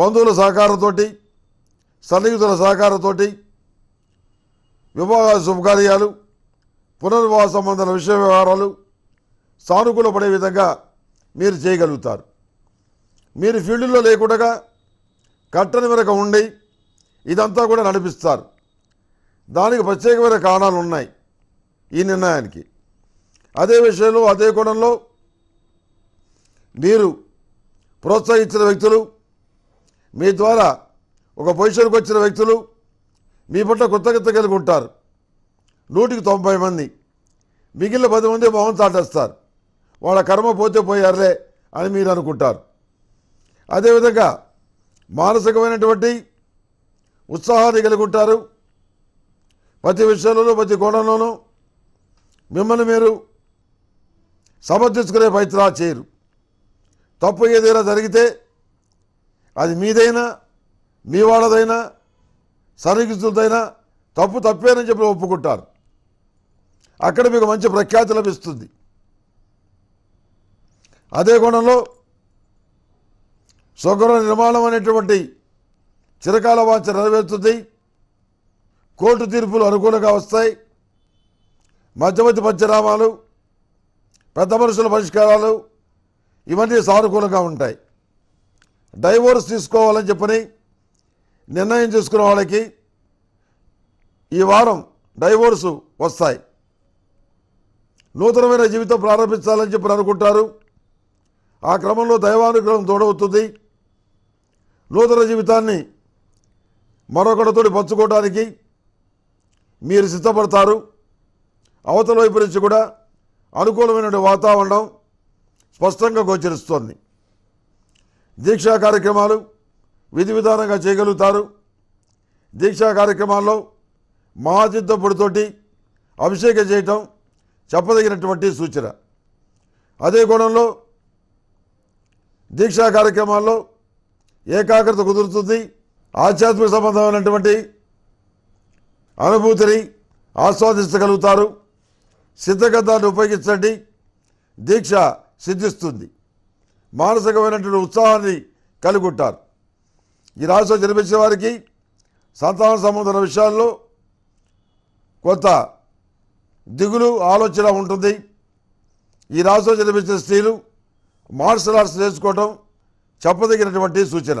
బంధువుల సహకారంతో సన్నిహితుల సహకారంతో వివాహ శుభకార్యాలు పునర్వివాహ సంబంధాల విషయ వ్యవహారాలు సానుకూల పడే విధంగా మీరు చేయగలుగుతారు మీరు ఫీల్డ్లో లేకుండా కట్టని వెనక ఉండి ఇదంతా కూడా నడిపిస్తారు దానికి ప్రత్యేకమైన కారణాలు ఉన్నాయి ఈ నిర్ణయానికి అదే విషయంలో అదే కోణంలో మీరు ప్రోత్సహించిన వ్యక్తులు మీ ద్వారా ఒక పొజిషన్కి వచ్చిన వ్యక్తులు మీ పట్ల కృతజ్ఞత కలిగి ఉంటారు నూటికి తొంభై మంది మిగిలిన పది మంది మొహం తాటేస్తారు వాళ్ళ కర్మ పోతే పోయారులే అని మీరు అనుకుంటారు అదేవిధంగా మానసికమైనటువంటి ఉత్సాహాన్ని కలిగి ఉంటారు ప్రతి విషయంలోనూ ప్రతి కోణంలోనూ మిమ్మల్ని మీరు సమర్థించుకునే ప్రయత్నాలు చేయరు తప్పు ఏదైనా జరిగితే అది మీదైనా మీ వాళ్ళదైనా సరిగిస్తుదైనా తప్పు తప్పేనని చెప్పి ఒప్పుకుంటారు అక్కడ మీకు మంచి ప్రఖ్యాతి లభిస్తుంది అదే కోణంలో స్వగృహ నిర్మాణం అనేటువంటి చిరకాల వాంచ నెరవేరుతుంది కోర్టు తీర్పులు అనుకూలంగా వస్తాయి మధ్యవర్తి పంచనామాలు పెద్ద మనుషుల పరిష్కారాలు ఇవన్నీ సానుకూలంగా ఉంటాయి డైవోర్స్ తీసుకోవాలని చెప్పని నిర్ణయం చేసుకున్న వాళ్ళకి ఈ వారం డైవోర్సు వస్తాయి నూతనమైన జీవితం ప్రారంభించాలని చెప్పి అనుకుంటారు ఆ క్రమంలో దైవానుగ్రహం తోడవుతుంది నూతన జీవితాన్ని మరొకరితో పంచుకోవడానికి మీరు సిద్ధపడతారు అవతల వైపు నుంచి కూడా అనుకూలమైన వాతావరణం స్పష్టంగా గోచరిస్తోంది దీక్షా కార్యక్రమాలు విధి విధానంగా చేయగలుగుతారు దీక్షా కార్యక్రమాల్లో మహాచిత్త అభిషేకం చేయటం చెప్పదగినటువంటి సూచన అదే కోణంలో దీక్షా కార్యక్రమాల్లో ఏకాగ్రత కుదురుతుంది ఆధ్యాత్మిక సంబంధమైనటువంటి అనుభూతిని ఆస్వాదించగలుగుతారు సిద్ధగతాన్ని ఉపయోగించండి దీక్ష సిద్ధిస్తుంది మానసికమైనటువంటి ఉత్సాహాన్ని కలుగుంటారు ఈ రాశిలో జన్మించిన వారికి సంతాన సంబంధమైన విషయాల్లో కొంత దిగులు ఆలోచన ఉంటుంది ఈ రాశిలో జన్మించిన స్త్రీలు మార్షల్ ఆర్ట్స్ నేర్చుకోవడం చెప్పదగినటువంటి సూచన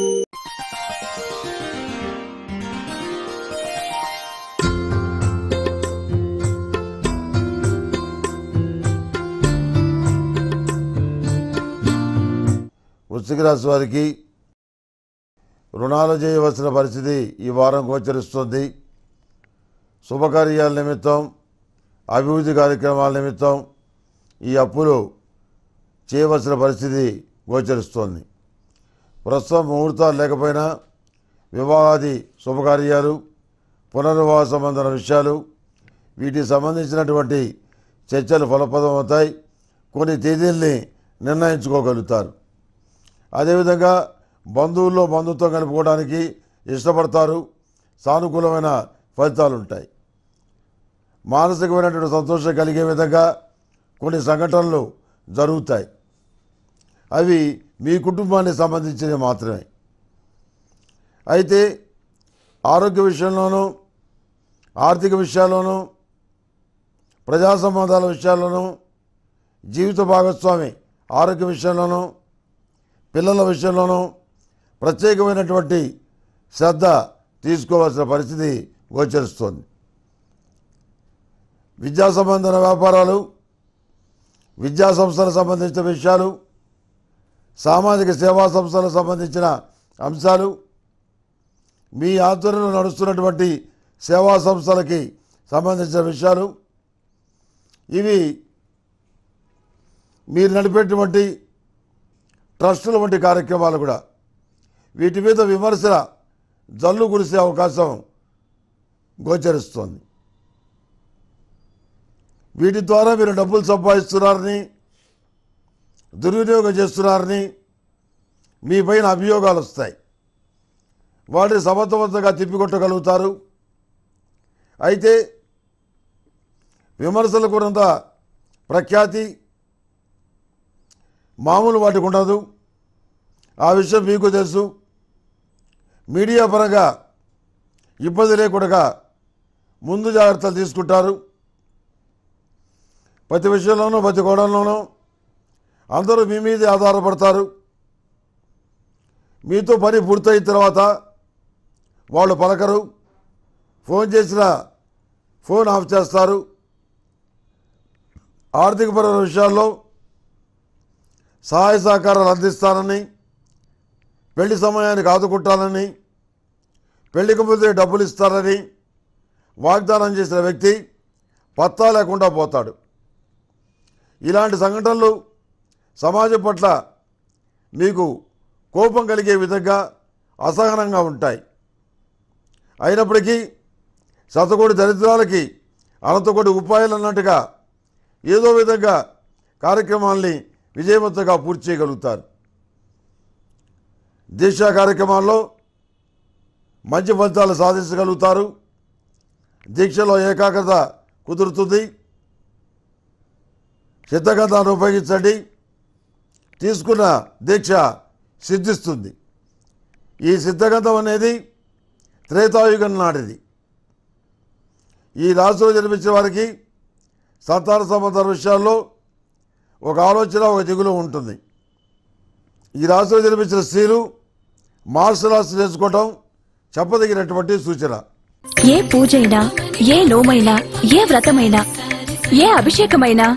వృశ్చిక రాశి వారికి రుణాలు చేయవలసిన పరిస్థితి ఈ వారం గోచరిస్తుంది శుభకార్యాల నిమిత్తం అభివృద్ధి కార్యక్రమాల నిమిత్తం ఈ అప్పులు చేయవలసిన పరిస్థితి గోచరిస్తోంది ప్రస్తుతం ముహూర్తాలు లేకపోయినా వివాహాది శుభకార్యాలు పునర్వివాహ సంబంధన విషయాలు వీటికి సంబంధించినటువంటి చర్చలు అవుతాయి కొన్ని తేదీల్ని నిర్ణయించుకోగలుగుతారు అదేవిధంగా బంధువుల్లో బంధుత్వం కలుపుకోవడానికి ఇష్టపడతారు సానుకూలమైన ఫలితాలు ఉంటాయి మానసికమైనటువంటి సంతోషం కలిగే విధంగా కొన్ని సంఘటనలు జరుగుతాయి అవి మీ కుటుంబానికి సంబంధించినవి మాత్రమే అయితే ఆరోగ్య విషయంలోనూ ఆర్థిక విషయాల్లోనూ ప్రజా సంబంధాల విషయాల్లోనూ జీవిత భాగస్వామి ఆరోగ్య విషయంలోనూ పిల్లల విషయంలోనూ ప్రత్యేకమైనటువంటి శ్రద్ధ తీసుకోవాల్సిన పరిస్థితి గోచరిస్తోంది విద్యా సంబంధన వ్యాపారాలు విద్యా సంస్థలకు సంబంధించిన విషయాలు సామాజిక సేవా సంస్థలకు సంబంధించిన అంశాలు మీ ఆధ్వర్యంలో నడుస్తున్నటువంటి సేవా సంస్థలకి సంబంధించిన విషయాలు ఇవి మీరు నడిపేటువంటి ట్రస్టుల వంటి కార్యక్రమాలు కూడా వీటి మీద విమర్శల జల్లు కురిసే అవకాశం గోచరిస్తోంది వీటి ద్వారా మీరు డబ్బులు సంపాదిస్తున్నారని దుర్వినియోగం చేస్తున్నారని మీ పైన అభియోగాలు వస్తాయి వాటిని సమర్థవంతంగా తిప్పికొట్టగలుగుతారు అయితే విమర్శలకు ఉన్నంత ప్రఖ్యాతి మామూలు వాటికి ఉండదు ఆ విషయం మీకు తెలుసు మీడియా పరంగా ఇబ్బంది లేకుండా ముందు జాగ్రత్తలు తీసుకుంటారు ప్రతి విషయంలోనూ ప్రతి కోణంలోనూ అందరూ మీ మీదే ఆధారపడతారు మీతో పని పూర్తయిన తర్వాత వాళ్ళు పలకరు ఫోన్ చేసిన ఫోన్ ఆఫ్ చేస్తారు ఆర్థికపరమైన విషయాల్లో సహాయ సహకారాలు అందిస్తానని పెళ్లి సమయానికి ఆదుకుంటానని పెళ్లికి ముందే డబ్బులు ఇస్తారని వాగ్దానం చేసిన వ్యక్తి పత్తా లేకుండా పోతాడు ఇలాంటి సంఘటనలు సమాజం పట్ల మీకు కోపం కలిగే విధంగా అసహనంగా ఉంటాయి అయినప్పటికీ శతకోటి దరిద్రాలకి అనంతకోటి ఉపాయాలు అన్నట్టుగా ఏదో విధంగా కార్యక్రమాల్ని విజయవంతంగా పూర్తి చేయగలుగుతారు దీక్షా కార్యక్రమాల్లో మంచి ఫలితాలు సాధించగలుగుతారు దీక్షలో ఏకాగ్రత కుదురుతుంది చిత్తగతాన్ని ఉపయోగించండి తీసుకున్న దీక్ష సిద్ధిస్తుంది ఈ సిద్ధగతం అనేది త్రేతాయుగం నాటిది ఈ రాశిలో జన్మించిన వారికి సంతాన సంబంధ విషయాల్లో ఒక ఆలోచన ఒక దిగులు ఉంటుంది ఈ రాశిలో జన్మించిన స్త్రీలు మార్షల్ ఆర్ట్స్ నేర్చుకోవటం చెప్పదగినటువంటి సూచన ఏ పూజైనా ఏ నోమైనా ఏ వ్రతమైనా ఏ అభిషేకమైనా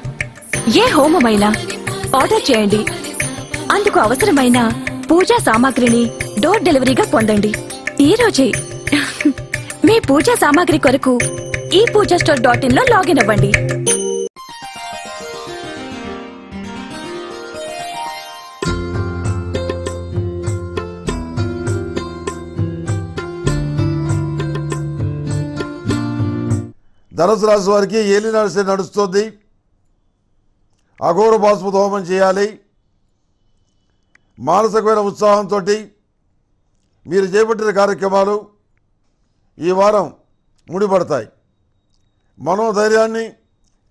ఏ హోమమైనా ఆర్డర్ చేయండి అందుకు అవసరమైన పూజా సామాగ్రిని డోర్ డెలివరీగా పొందండి ఈ రోజే మీ పూజా సామాగ్రి కొరకు ఈ పూజా స్టోర్ డాట్ ఇన్ లో లాగిన్ అవ్వండి ధనుసు రాశి వారికి ఏలి శని నడుస్తుంది అఘోర బాస్పు హోమం చేయాలి మానసికమైన ఉత్సాహంతో మీరు చేపట్టిన కార్యక్రమాలు ఈ వారం ముడిపడతాయి మనోధైర్యాన్ని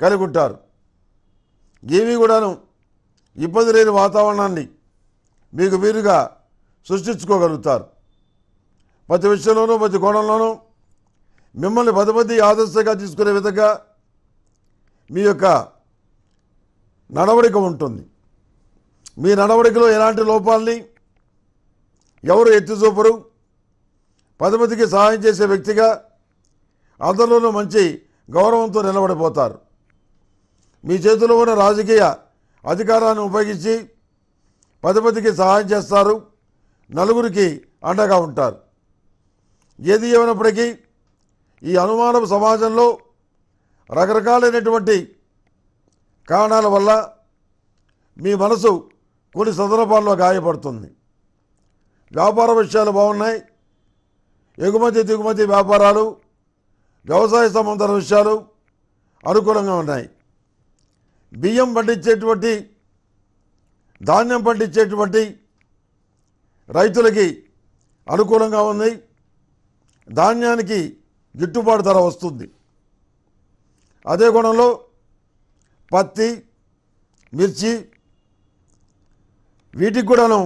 కలిగి ఉంటారు ఏమీ కూడాను ఇబ్బంది లేని వాతావరణాన్ని మీకు మీరుగా సృష్టించుకోగలుగుతారు ప్రతి విషయంలోనూ ప్రతి కోణంలోనూ మిమ్మల్ని పది ఆదర్శగా ఆదర్శంగా తీసుకునే విధంగా మీ యొక్క నడవడిక ఉంటుంది మీ నడవడికలో ఎలాంటి లోపాలని ఎవరు ఎత్తిచూపరు చూపరు మందికి సహాయం చేసే వ్యక్తిగా అందరిలోనూ మంచి గౌరవంతో నిలబడిపోతారు మీ చేతిలో ఉన్న రాజకీయ అధికారాన్ని ఉపయోగించి పది సహాయం చేస్తారు నలుగురికి అండగా ఉంటారు ఏది ఏమైనప్పటికీ ఈ అనుమానం సమాజంలో రకరకాలైనటువంటి కారణాల వల్ల మీ మనసు కొన్ని సందర్భాల్లో గాయపడుతుంది వ్యాపార విషయాలు బాగున్నాయి ఎగుమతి దిగుమతి వ్యాపారాలు వ్యవసాయ సంబంధ విషయాలు అనుకూలంగా ఉన్నాయి బియ్యం పండించేటువంటి ధాన్యం పండించేటువంటి రైతులకి అనుకూలంగా ఉంది ధాన్యానికి గిట్టుబాటు ధర వస్తుంది అదే గుణంలో పత్తి మిర్చి వీటికి కూడాను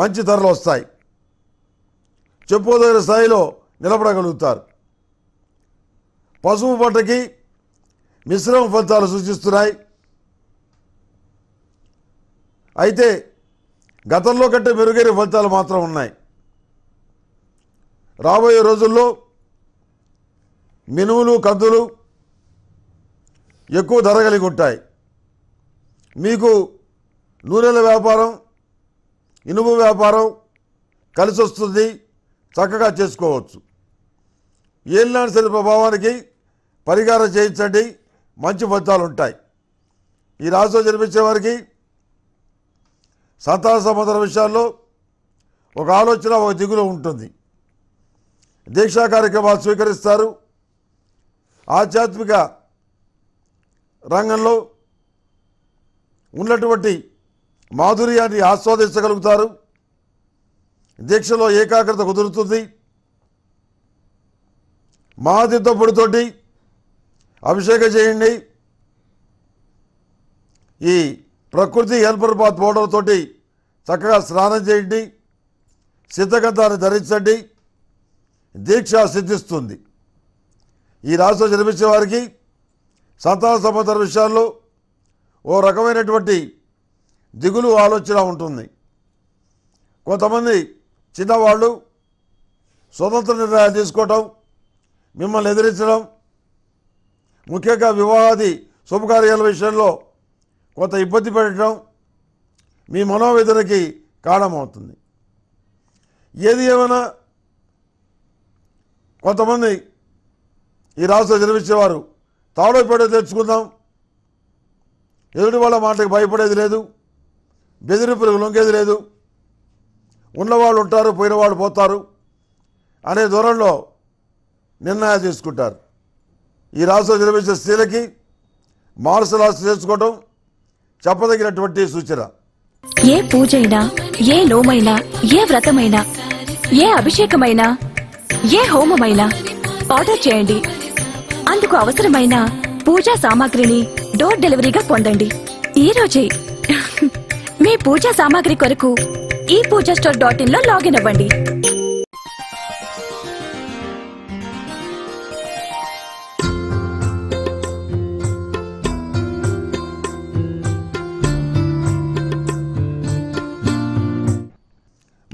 మంచి ధరలు వస్తాయి చెప్పుకోదగిన స్థాయిలో నిలబడగలుగుతారు పసుపు పంటకి మిశ్రమ ఫలితాలు సూచిస్తున్నాయి అయితే గతంలో కంటే మెరుగైన ఫలితాలు మాత్రం ఉన్నాయి రాబోయే రోజుల్లో మినుములు కందులు ఎక్కువ ధర కలిగి ఉంటాయి మీకు నూనెల వ్యాపారం ఇనుము వ్యాపారం కలిసి వస్తుంది చక్కగా చేసుకోవచ్చు ఏలినాడు సరి ప్రభావానికి పరిహారం చేయించండి మంచి ఫలితాలు ఉంటాయి ఈ రాశిలో జన్మించే వారికి సంతాన సంబంధం విషయాల్లో ఒక ఆలోచన ఒక దిగులో ఉంటుంది దీక్షా కార్యక్రమాలు స్వీకరిస్తారు ఆధ్యాత్మిక రంగంలో ఉన్నటువంటి మాధుర్యాన్ని ఆస్వాదించగలుగుతారు దీక్షలో ఏకాగ్రత కుదురుతుంది మహాదిద్దపుడితోటి అభిషేకం చేయండి ఈ ప్రకృతి హెల్పర్ పాత్ పౌడర్తోటి చక్కగా స్నానం చేయండి సిద్ధగంధాన్ని ధరించండి దీక్ష సిద్ధిస్తుంది ఈ రాష్ట్రం జన్మించిన వారికి సంతాన సంబంధాల విషయాల్లో ఓ రకమైనటువంటి దిగులు ఆలోచన ఉంటుంది కొంతమంది చిన్నవాళ్ళు స్వతంత్ర నిర్ణయాలు తీసుకోవటం మిమ్మల్ని ఎదిరించడం ముఖ్యంగా వివాహాది శుభకార్యాల విషయంలో కొంత ఇబ్బంది పెట్టడం మీ మనోవేదనకి కారణమవుతుంది ఏది ఏమైనా కొంతమంది ఈ రాష్ట్రం నిర్మించేవారు తాడోపేట తెచ్చుకుందాం ఎదుటి వాళ్ళ మాటకు భయపడేది లేదు బెదిరింపులు లొంగేది లేదు ఉన్నవాళ్ళు ఉంటారు పోయిన వాళ్ళు పోతారు అనే దూరంలో నిర్ణయాలు తీసుకుంటారు ఈ రాష్ట్రం నిర్మించిన స్త్రీలకి మార్షల్ ఆర్ట్స్ చేసుకోవడం చెప్పదగినటువంటి సూచన ఏ పూజైనా ఏ లోమైనా ఏ వ్రతమైనా ఏ అభిషేకమైనా ఏ హోమమైనా ఆర్డర్ చేయండి అందుకు అవసరమైన పూజా సామాగ్రిని డోర్ డెలివరీగా పొందండి ఈ రోజే మీ పూజా సామాగ్రి కొరకు ఈ పూజా స్టోర్ డాట్ ఇన్ లో లాగిన్ అవ్వండి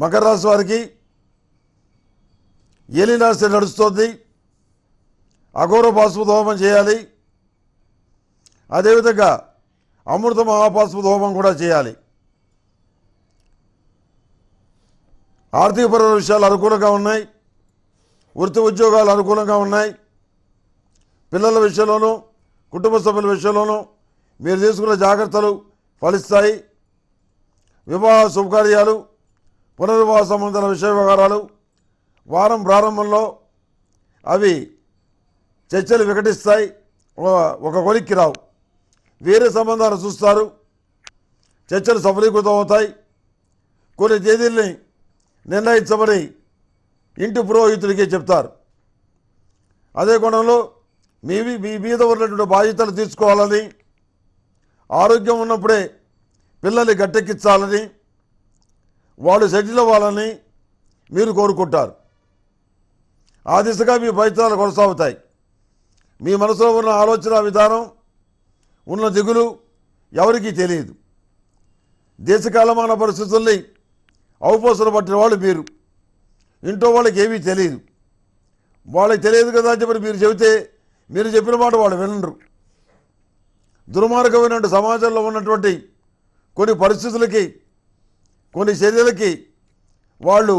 మకర రాశి వారికి ఏలినాశ నడుస్తోంది అఘోర పాశుపతోమం చేయాలి అదేవిధంగా అమృత మహాపాశుపతోమం కూడా చేయాలి ఆర్థికపర విషయాలు అనుకూలంగా ఉన్నాయి వృత్తి ఉద్యోగాలు అనుకూలంగా ఉన్నాయి పిల్లల విషయంలోనూ కుటుంబ సభ్యుల విషయంలోనూ మీరు తీసుకున్న జాగ్రత్తలు ఫలిస్తాయి వివాహ శుభకార్యాలు పునర్వివాహ సంబంధాల విషయ వ్యవహారాలు వారం ప్రారంభంలో అవి చర్చలు వికటిస్తాయి ఒక కొలిక్కి రావు వేరే సంబంధాలు చూస్తారు చర్చలు సఫలీకృతం అవుతాయి కొన్ని తేదీల్ని నిర్ణయించమని ఇంటి పురోహితుడికే చెప్తారు అదే కోణంలో మీ మీ మీద ఉన్నటువంటి బాధ్యతలు తీసుకోవాలని ఆరోగ్యం ఉన్నప్పుడే పిల్లల్ని గట్టెక్కించాలని వాళ్ళు సెటిల్ అవ్వాలని మీరు కోరుకుంటారు ఆ దిశగా మీ ప్రయత్నాలు కొనసాగుతాయి మీ మనసులో ఉన్న ఆలోచన విధానం ఉన్న దిగులు ఎవరికీ తెలియదు దేశకాలమాన పరిస్థితుల్ని అవపోసలు పట్టిన వాళ్ళు మీరు ఇంట్లో వాళ్ళకి ఏమీ తెలియదు వాళ్ళకి తెలియదు కదా అని చెప్పి మీరు చెబితే మీరు చెప్పిన మాట వాళ్ళు వినరు దుర్మార్గమైన సమాజంలో ఉన్నటువంటి కొన్ని పరిస్థితులకి కొన్ని చర్యలకి వాళ్ళు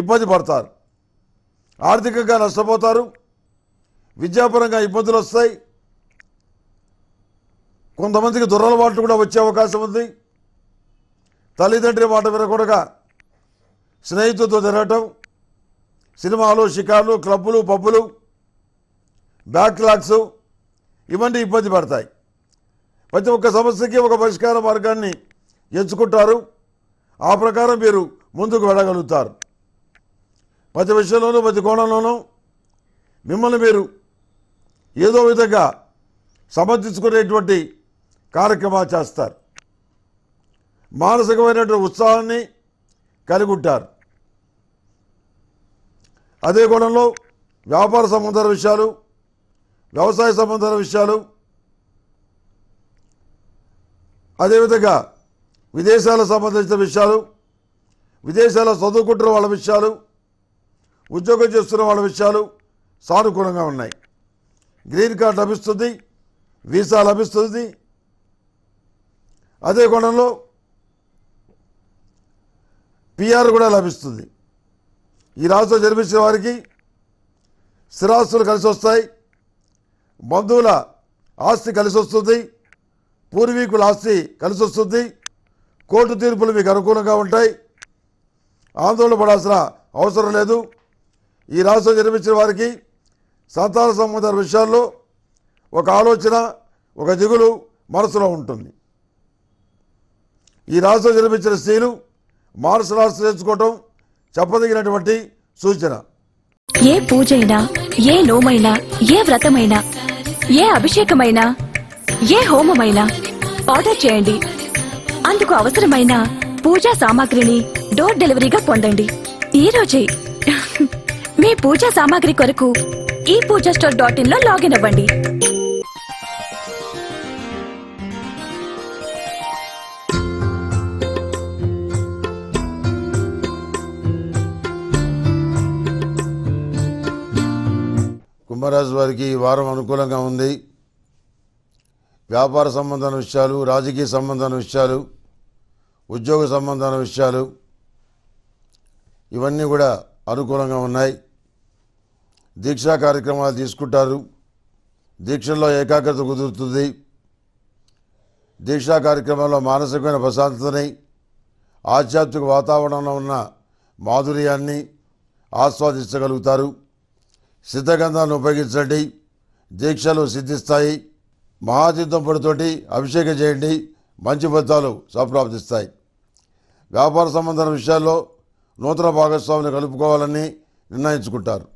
ఇబ్బంది పడతారు ఆర్థికంగా నష్టపోతారు విద్యాపరంగా ఇబ్బందులు వస్తాయి కొంతమందికి దురలవాట్లు కూడా వచ్చే అవకాశం ఉంది తల్లిదండ్రి మాట వినకూడగా స్నేహితులతో తిరగటం సినిమాలు షికార్లు క్లబ్బులు పబ్బులు బ్యాక్లాగ్స్ ఇవన్నీ ఇబ్బంది పడతాయి ప్రతి ఒక్క సమస్యకి ఒక పరిష్కార మార్గాన్ని ఎంచుకుంటారు ఆ ప్రకారం మీరు ముందుకు వెళ్ళగలుగుతారు ప్రతి విషయంలోనూ ప్రతి కోణంలోనూ మిమ్మల్ని మీరు ఏదో విధంగా సమర్థించుకునేటువంటి కార్యక్రమాలు చేస్తారు మానసికమైనటువంటి ఉత్సాహాన్ని కలిగి ఉంటారు అదే కోణంలో వ్యాపార సంబంధాల విషయాలు వ్యవసాయ సంబంధాల విషయాలు అదేవిధంగా విదేశాలకు సంబంధించిన విషయాలు విదేశాల్లో చదువుకుంటున్న వాళ్ళ విషయాలు ఉద్యోగం చేస్తున్న వాళ్ళ విషయాలు సానుకూలంగా ఉన్నాయి గ్రీన్ కార్డ్ లభిస్తుంది వీసా లభిస్తుంది అదే కోణంలో పిఆర్ కూడా లభిస్తుంది ఈ రాష్ట్రం జన్మించిన వారికి స్థిరాస్తులు కలిసి వస్తాయి బంధువుల ఆస్తి కలిసి వస్తుంది పూర్వీకుల ఆస్తి కలిసి వస్తుంది కోర్టు తీర్పులు మీకు అనుకూలంగా ఉంటాయి ఆందోళన పడాల్సిన అవసరం లేదు ఈ రాష్ట్రం జన్మించిన వారికి సంతాన సంబంధాల విషయాల్లో ఒక ఆలోచన ఒక దిగులు మనసులో ఉంటుంది ఈ రాష్ట్రం జన్మించిన స్త్రీలు మార్షల్ ఆర్ట్స్ నేర్చుకోవటం చెప్పదగినటువంటి సూచన ఏ పూజైనా ఏ నోమైనా ఏ వ్రతమైనా ఏ అభిషేకమైనా ఏ హోమమైనా ఆర్డర్ చేయండి అందుకు అవసరమైన పూజా సామాగ్రిని డోర్ డెలివరీగా పొందండి ఈ రోజే మీ పూజా సామాగ్రి కొరకు ఈ పూజా స్టోర్ డాట్ ఇన్ లో లాగిన్ అవ్వండి కుంభరాజు వారికి ఈ వారం అనుకూలంగా ఉంది వ్యాపార సంబంధాల విషయాలు రాజకీయ సంబంధాల విషయాలు ఉద్యోగ సంబంధాల విషయాలు ఇవన్నీ కూడా అనుకూలంగా ఉన్నాయి దీక్షా కార్యక్రమాలు తీసుకుంటారు దీక్షల్లో ఏకాగ్రత కుదురుతుంది దీక్షా కార్యక్రమంలో మానసికమైన ప్రశాంతతని ఆధ్యాత్మిక వాతావరణంలో ఉన్న మాధుర్యాన్ని ఆస్వాదించగలుగుతారు సిద్ధగంధాలను ఉపయోగించండి దీక్షలు సిద్ధిస్తాయి మహాతీర్థం అభిషేకం చేయండి మంచి ఫలితాలు సప్రాప్తిస్తాయి వ్యాపార సంబంధాల విషయాల్లో నూతన భాగస్వామిని కలుపుకోవాలని నిర్ణయించుకుంటారు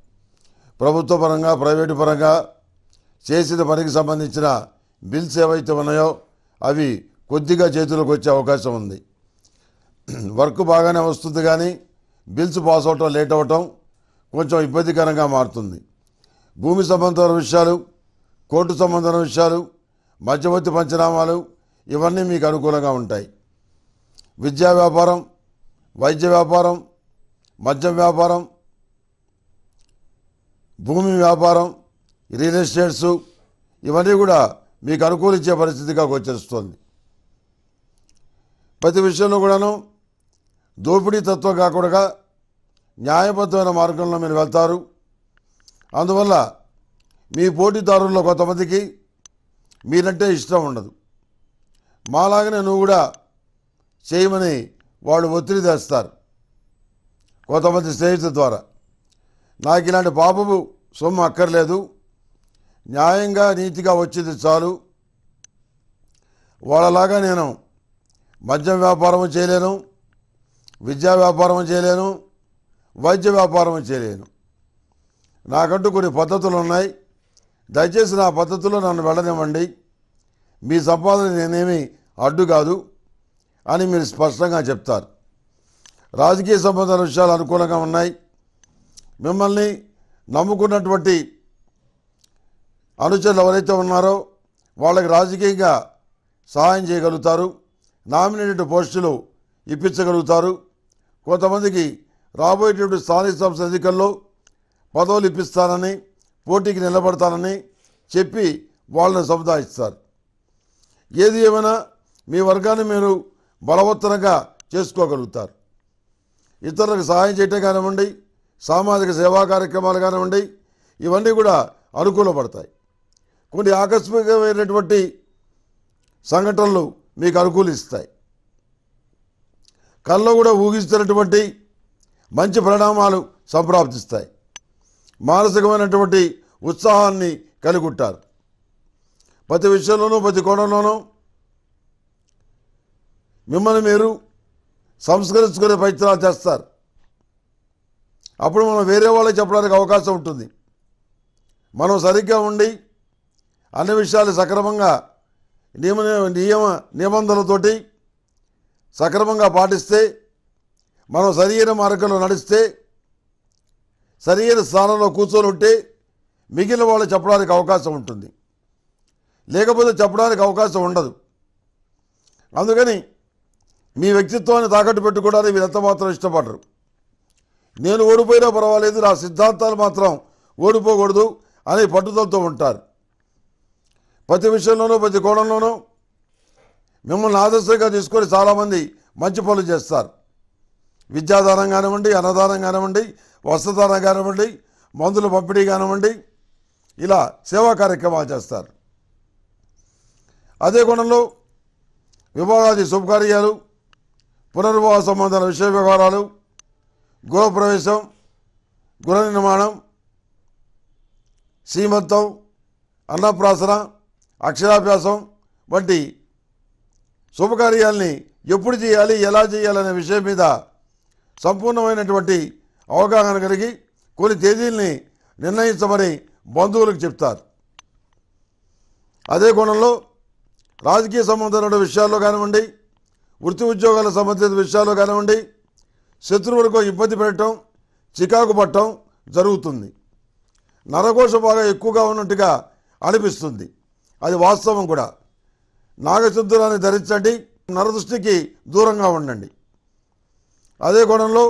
ప్రభుత్వ పరంగా ప్రైవేటు పరంగా చేసిన పనికి సంబంధించిన బిల్స్ ఏవైతే ఉన్నాయో అవి కొద్దిగా చేతులకు వచ్చే అవకాశం ఉంది వర్క్ బాగానే వస్తుంది కానీ బిల్స్ పాస్ అవటం లేట్ అవ్వటం కొంచెం ఇబ్బందికరంగా మారుతుంది భూమి సంబంధమైన విషయాలు కోర్టు సంబంధమైన విషయాలు మధ్యవర్తి పంచనామాలు ఇవన్నీ మీకు అనుకూలంగా ఉంటాయి విద్యా వ్యాపారం వైద్య వ్యాపారం మద్యం వ్యాపారం భూమి వ్యాపారం రియల్ ఎస్టేట్స్ ఇవన్నీ కూడా మీకు అనుకూలించే పరిస్థితిగా గోచరిస్తోంది ప్రతి విషయంలో కూడాను దోపిడీ తత్వం కాకుండా న్యాయబద్ధమైన మార్గంలో మీరు వెళ్తారు అందువల్ల మీ పోటీదారుల్లో కొంతమందికి మీరంటే ఇష్టం ఉండదు మాలాగనే నువ్వు కూడా చేయమని వాళ్ళు ఒత్తిడి తెస్తారు కొంతమంది స్నేహితుల ద్వారా నాకు ఇలాంటి పాపము సొమ్ము అక్కర్లేదు న్యాయంగా నీతిగా వచ్చేది చాలు వాళ్ళలాగా నేను మద్యం వ్యాపారం చేయలేను విద్యా వ్యాపారం చేయలేను వైద్య వ్యాపారం చేయలేను నాకంటూ కొన్ని పద్ధతులు ఉన్నాయి దయచేసి నా పద్ధతుల్లో నన్ను వెళ్ళనివ్వండి మీ సంపాదన నేనేమి అడ్డు కాదు అని మీరు స్పష్టంగా చెప్తారు రాజకీయ సంబంధాల విషయాలు అనుకూలంగా ఉన్నాయి మిమ్మల్ని నమ్ముకున్నటువంటి అనుచరులు ఎవరైతే ఉన్నారో వాళ్ళకి రాజకీయంగా సహాయం చేయగలుగుతారు నామినేటెడ్ పోస్టులు ఇప్పించగలుగుతారు కొంతమందికి రాబోయేటువంటి స్థానిక సంస్థ ఎన్నికల్లో పదవులు ఇప్పిస్తానని పోటీకి నిలబడతానని చెప్పి వాళ్ళని సముదాయిస్తారు ఏది ఏమైనా మీ వర్గాన్ని మీరు బలవత్తరంగా చేసుకోగలుగుతారు ఇతరులకు సహాయం చేయటం కానివ్వండి సామాజిక సేవా కార్యక్రమాలు కానివ్వండి ఇవన్నీ కూడా అనుకూలపడతాయి కొన్ని ఆకస్మికమైనటువంటి సంఘటనలు మీకు అనుకూలిస్తాయి కళ్ళలో కూడా ఊగిస్తున్నటువంటి మంచి పరిణామాలు సంప్రాప్తిస్తాయి మానసికమైనటువంటి ఉత్సాహాన్ని కలుగుంటారు ప్రతి విషయంలోనూ ప్రతి కోణంలోనూ మిమ్మల్ని మీరు సంస్కరించుకునే ప్రయత్నాలు చేస్తారు అప్పుడు మనం వేరే వాళ్ళకి చెప్పడానికి అవకాశం ఉంటుంది మనం సరిగ్గా ఉండి అన్ని విషయాలు సక్రమంగా నియమ నియమ నిబంధనలతోటి సక్రమంగా పాటిస్తే మనం సరైన మార్గంలో నడిస్తే సరైన స్థానంలో కూర్చొని ఉంటే మిగిలిన వాళ్ళు చెప్పడానికి అవకాశం ఉంటుంది లేకపోతే చెప్పడానికి అవకాశం ఉండదు అందుకని మీ వ్యక్తిత్వాన్ని తాకట్టు పెట్టుకోవడానికి మీరు ఎంత మాత్రం ఇష్టపడరు నేను ఓడిపోయినా పర్వాలేదు నా సిద్ధాంతాలు మాత్రం ఓడిపోకూడదు అనే పట్టుదలతో ఉంటారు ప్రతి విషయంలోనూ ప్రతి కోణంలోనూ మిమ్మల్ని ఆదర్శంగా తీసుకొని చాలామంది మంచి పనులు చేస్తారు విద్యాదానం కానివ్వండి అన్నదానం కానివ్వండి వస్త్రదానం కానివ్వండి మందుల పంపిణీ కానివ్వండి ఇలా సేవా కార్యక్రమాలు చేస్తారు అదే కోణంలో విభాగాది శుభకార్యాలు పునర్వాహ సంబంధాల విషయ వ్యవహారాలు గృహప్రవేశం గృహ నిర్మాణం శ్రీమంతం అన్నప్రాసన అక్షరాభ్యాసం వంటి శుభకార్యాల్ని ఎప్పుడు చేయాలి ఎలా చేయాలనే విషయం మీద సంపూర్ణమైనటువంటి అవగాహన కలిగి కొన్ని తేదీల్ని నిర్ణయించమని బంధువులకు చెప్తారు అదే కోణంలో రాజకీయ సంబంధమైన విషయాల్లో కానివ్వండి వృత్తి ఉద్యోగాలకు సంబంధించిన విషయాల్లో కానివ్వండి శత్రువులకు ఇబ్బంది పెట్టడం చికాకు పట్టడం జరుగుతుంది నరఘోష బాగా ఎక్కువగా ఉన్నట్టుగా అనిపిస్తుంది అది వాస్తవం కూడా నాగశుద్ధురాన్ని ధరించండి నరదృష్టికి దూరంగా ఉండండి అదే కోణంలో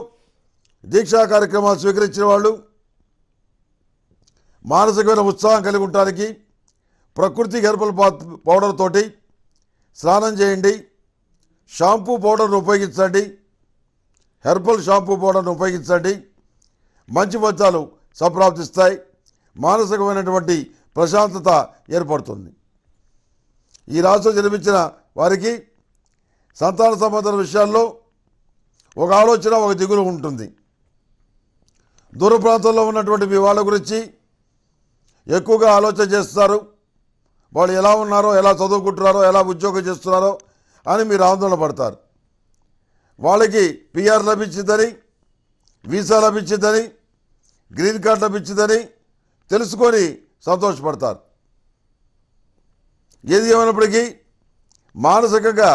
దీక్షా కార్యక్రమాలు స్వీకరించిన వాళ్ళు మానసికమైన ఉత్సాహం కలిగి ఉండటానికి ప్రకృతి గర్భల పౌడర్ తోటి స్నానం చేయండి షాంపూ పౌడర్ను ఉపయోగించండి హెర్బల్ షాంపూ పౌడర్ను ఉపయోగించండి మంచి ఫలితాలు సంప్రాప్తిస్తాయి మానసికమైనటువంటి ప్రశాంతత ఏర్పడుతుంది ఈ రాశిలో జన్మించిన వారికి సంతాన సంబంధం విషయాల్లో ఒక ఆలోచన ఒక దిగులు ఉంటుంది దూర ప్రాంతంలో ఉన్నటువంటి మీ వాళ్ళ గురించి ఎక్కువగా ఆలోచన చేస్తారు వాళ్ళు ఎలా ఉన్నారో ఎలా చదువుకుంటున్నారో ఎలా ఉద్యోగం చేస్తున్నారో అని మీరు ఆందోళన పడతారు వాళ్ళకి పిఆర్ లభించిందని వీసా లభించిందని గ్రీన్ కార్డ్ లభించిందని తెలుసుకొని సంతోషపడతారు ఏది ఏమైనప్పటికీ మానసికంగా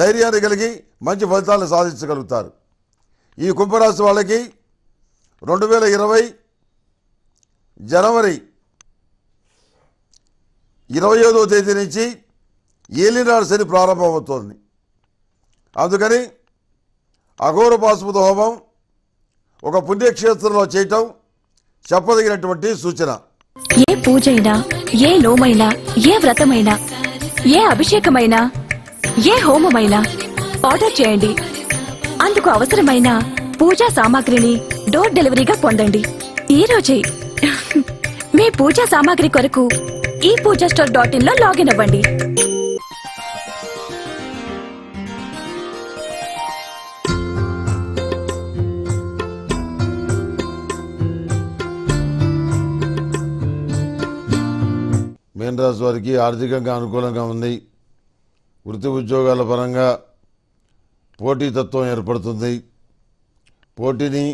ధైర్యాన్ని కలిగి మంచి ఫలితాలను సాధించగలుగుతారు ఈ కుంభరాశి వాళ్ళకి రెండు వేల ఇరవై జనవరి ఇరవై ఐదవ తేదీ నుంచి ఏలినాడు శని ప్రారంభమవుతోంది అందుకని అఘోర పాశుపతి హోమం ఒక పుణ్యక్షేత్రంలో చేయటం చెప్పదగినటువంటి సూచన ఏ పూజైనా ఏ లోమైనా ఏ వ్రతమైనా ఏ అభిషేకమైనా ఏ హోమమైనా ఆర్డర్ చేయండి అందుకు అవసరమైన పూజా సామాగ్రిని డోర్ డెలివరీగా పొందండి ఈ రోజే మీ పూజా సామాగ్రి కొరకు ఈ పూజా స్టోర్ డాట్ ఇన్ లో లాగిన్ అవ్వండి మీనరాశి వారికి ఆర్థికంగా అనుకూలంగా ఉంది వృత్తి ఉద్యోగాల పరంగా పోటీతత్వం ఏర్పడుతుంది పోటీని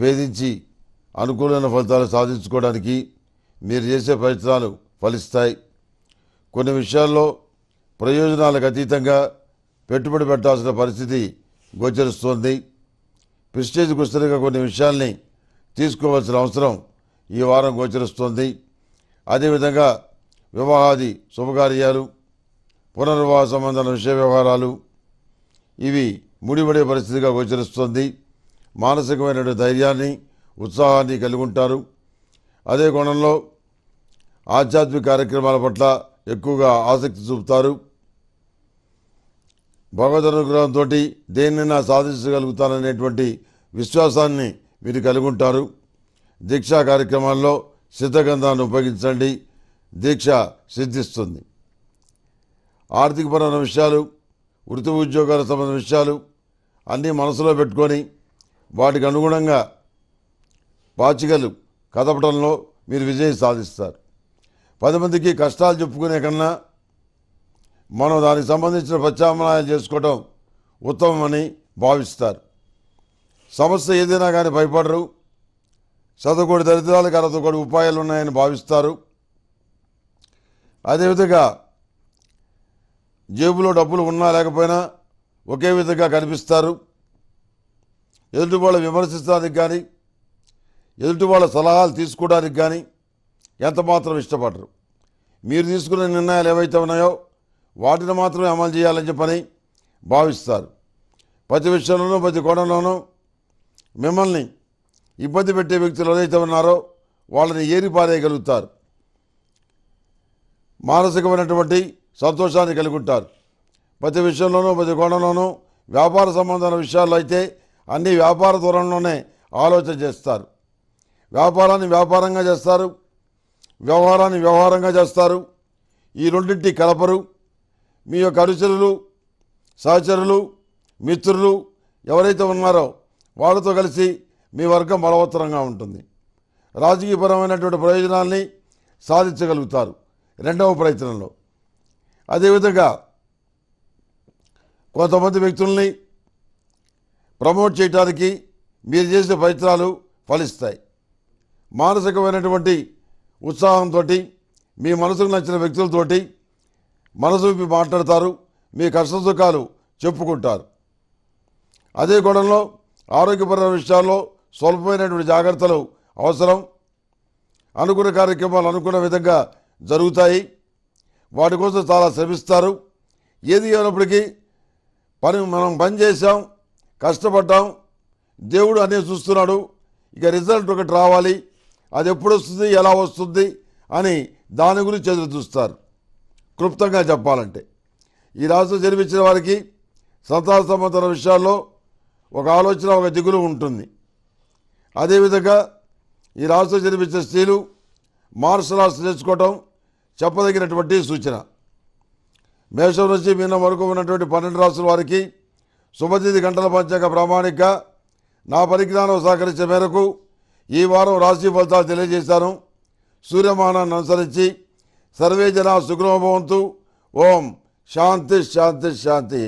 భేదించి అనుకూలమైన ఫలితాలు సాధించుకోవడానికి మీరు చేసే ప్రయత్నాలు ఫలిస్తాయి కొన్ని విషయాల్లో ప్రయోజనాలకు అతీతంగా పెట్టుబడి పెట్టాల్సిన పరిస్థితి గోచరిస్తోంది ప్రిస్టేజ్ కుస్తరిగా కొన్ని విషయాల్ని తీసుకోవాల్సిన అవసరం ఈ వారం గోచరిస్తోంది అదేవిధంగా వివాహాది శుభకార్యాలు పునర్వివాహ సంబంధాల విషయ వ్యవహారాలు ఇవి ముడిపడే పరిస్థితిగా గోచరిస్తుంది మానసికమైనటువంటి ధైర్యాన్ని ఉత్సాహాన్ని కలిగి ఉంటారు అదే కోణంలో ఆధ్యాత్మిక కార్యక్రమాల పట్ల ఎక్కువగా ఆసక్తి చూపుతారు భగవద్ అనుగ్రహంతో దేనినైనా సాధించగలుగుతాననేటువంటి విశ్వాసాన్ని మీరు కలిగి ఉంటారు దీక్షా కార్యక్రమాల్లో సిద్ధగంధాన్ని ఉపయోగించండి దీక్ష సిద్ధిస్తుంది ఆర్థికపరమైన విషయాలు వృత్తి ఉద్యోగాలకు సంబంధించిన విషయాలు అన్నీ మనసులో పెట్టుకొని వాటికి అనుగుణంగా పాచికలు కదపడంలో మీరు విజయం సాధిస్తారు పది మందికి కష్టాలు చెప్పుకునే కన్నా మనం దానికి సంబంధించిన ప్రత్యామ్నాయాలు చేసుకోవటం ఉత్తమమని భావిస్తారు సమస్య ఏదైనా కానీ భయపడరు చదువుకోడి దరిద్రాలకు అరవై ఉపాయాలు ఉన్నాయని భావిస్తారు అదేవిధంగా జేబులో డబ్బులు ఉన్నా లేకపోయినా ఒకే విధంగా కనిపిస్తారు ఎదుటి వాళ్ళు విమర్శించడానికి కానీ ఎదుటి వాళ్ళ సలహాలు తీసుకోవడానికి కానీ ఎంత మాత్రం ఇష్టపడరు మీరు తీసుకున్న నిర్ణయాలు ఏవైతే ఉన్నాయో వాటిని మాత్రమే అమలు చేయాలని చెప్పని భావిస్తారు ప్రతి విషయంలోనూ ప్రతి కోణంలోనూ మిమ్మల్ని ఇబ్బంది పెట్టే వ్యక్తులు ఏదైతే ఉన్నారో వాళ్ళని ఏరి పారేయగలుగుతారు మానసికమైనటువంటి సంతోషాన్ని కలిగి ఉంటారు ప్రతి విషయంలోనూ ప్రతి కోణంలోనూ వ్యాపార సంబంధమైన విషయాల్లో అయితే అన్ని వ్యాపార దూరంలోనే ఆలోచన చేస్తారు వ్యాపారాన్ని వ్యాపారంగా చేస్తారు వ్యవహారాన్ని వ్యవహారంగా చేస్తారు ఈ రెండింటి కలపరు మీ యొక్క అనుచరులు సహచరులు మిత్రులు ఎవరైతే ఉన్నారో వాళ్ళతో కలిసి మీ వర్గం బలవత్తరంగా ఉంటుంది రాజకీయపరమైనటువంటి ప్రయోజనాల్ని సాధించగలుగుతారు రెండవ ప్రయత్నంలో అదేవిధంగా కొంతమంది వ్యక్తుల్ని ప్రమోట్ చేయడానికి మీరు చేసిన ప్రయత్నాలు ఫలిస్తాయి మానసికమైనటువంటి ఉత్సాహంతో మీ మనసుకు నచ్చిన వ్యక్తులతోటి మనసు మాట్లాడతారు మీ కష్ట సుఖాలు చెప్పుకుంటారు అదే గొడవలో ఆరోగ్యపర విషయాల్లో స్వల్పమైనటువంటి జాగ్రత్తలు అవసరం అనుకున్న కార్యక్రమాలు అనుకున్న విధంగా జరుగుతాయి వాటి కోసం చాలా శ్రమిస్తారు ఏది అయినప్పటికీ పని మనం పని చేసాం కష్టపడ్డాం దేవుడు అనే చూస్తున్నాడు ఇక రిజల్ట్ ఒకటి రావాలి అది ఎప్పుడు వస్తుంది ఎలా వస్తుంది అని దాని గురించి ఎదురు చూస్తారు క్లుప్తంగా చెప్పాలంటే ఈ రాష్ట్రం జన్మించిన వారికి సంతాన సంబంధమైన విషయాల్లో ఒక ఆలోచన ఒక దిగులు ఉంటుంది అదేవిధంగా ఈ రాష్ట్రం జన్మించిన స్త్రీలు మార్షల్ ఆర్ట్స్ నేర్చుకోవటం చెప్పదగినటువంటి సూచన మేషం నుంచి మీనం వరకు ఉన్నటువంటి పన్నెండు రాసుల వారికి శుభతిథి గంటల పంచాక ప్రామాణిక నా పరిజ్ఞానం సహకరించే మేరకు ఈ వారం రాశి ఫలితాలు తెలియజేశాను సూర్యమానాన్ని అనుసరించి సర్వే జన సుగ్రహభవంతు ఓం శాంతి శాంతి శాంతి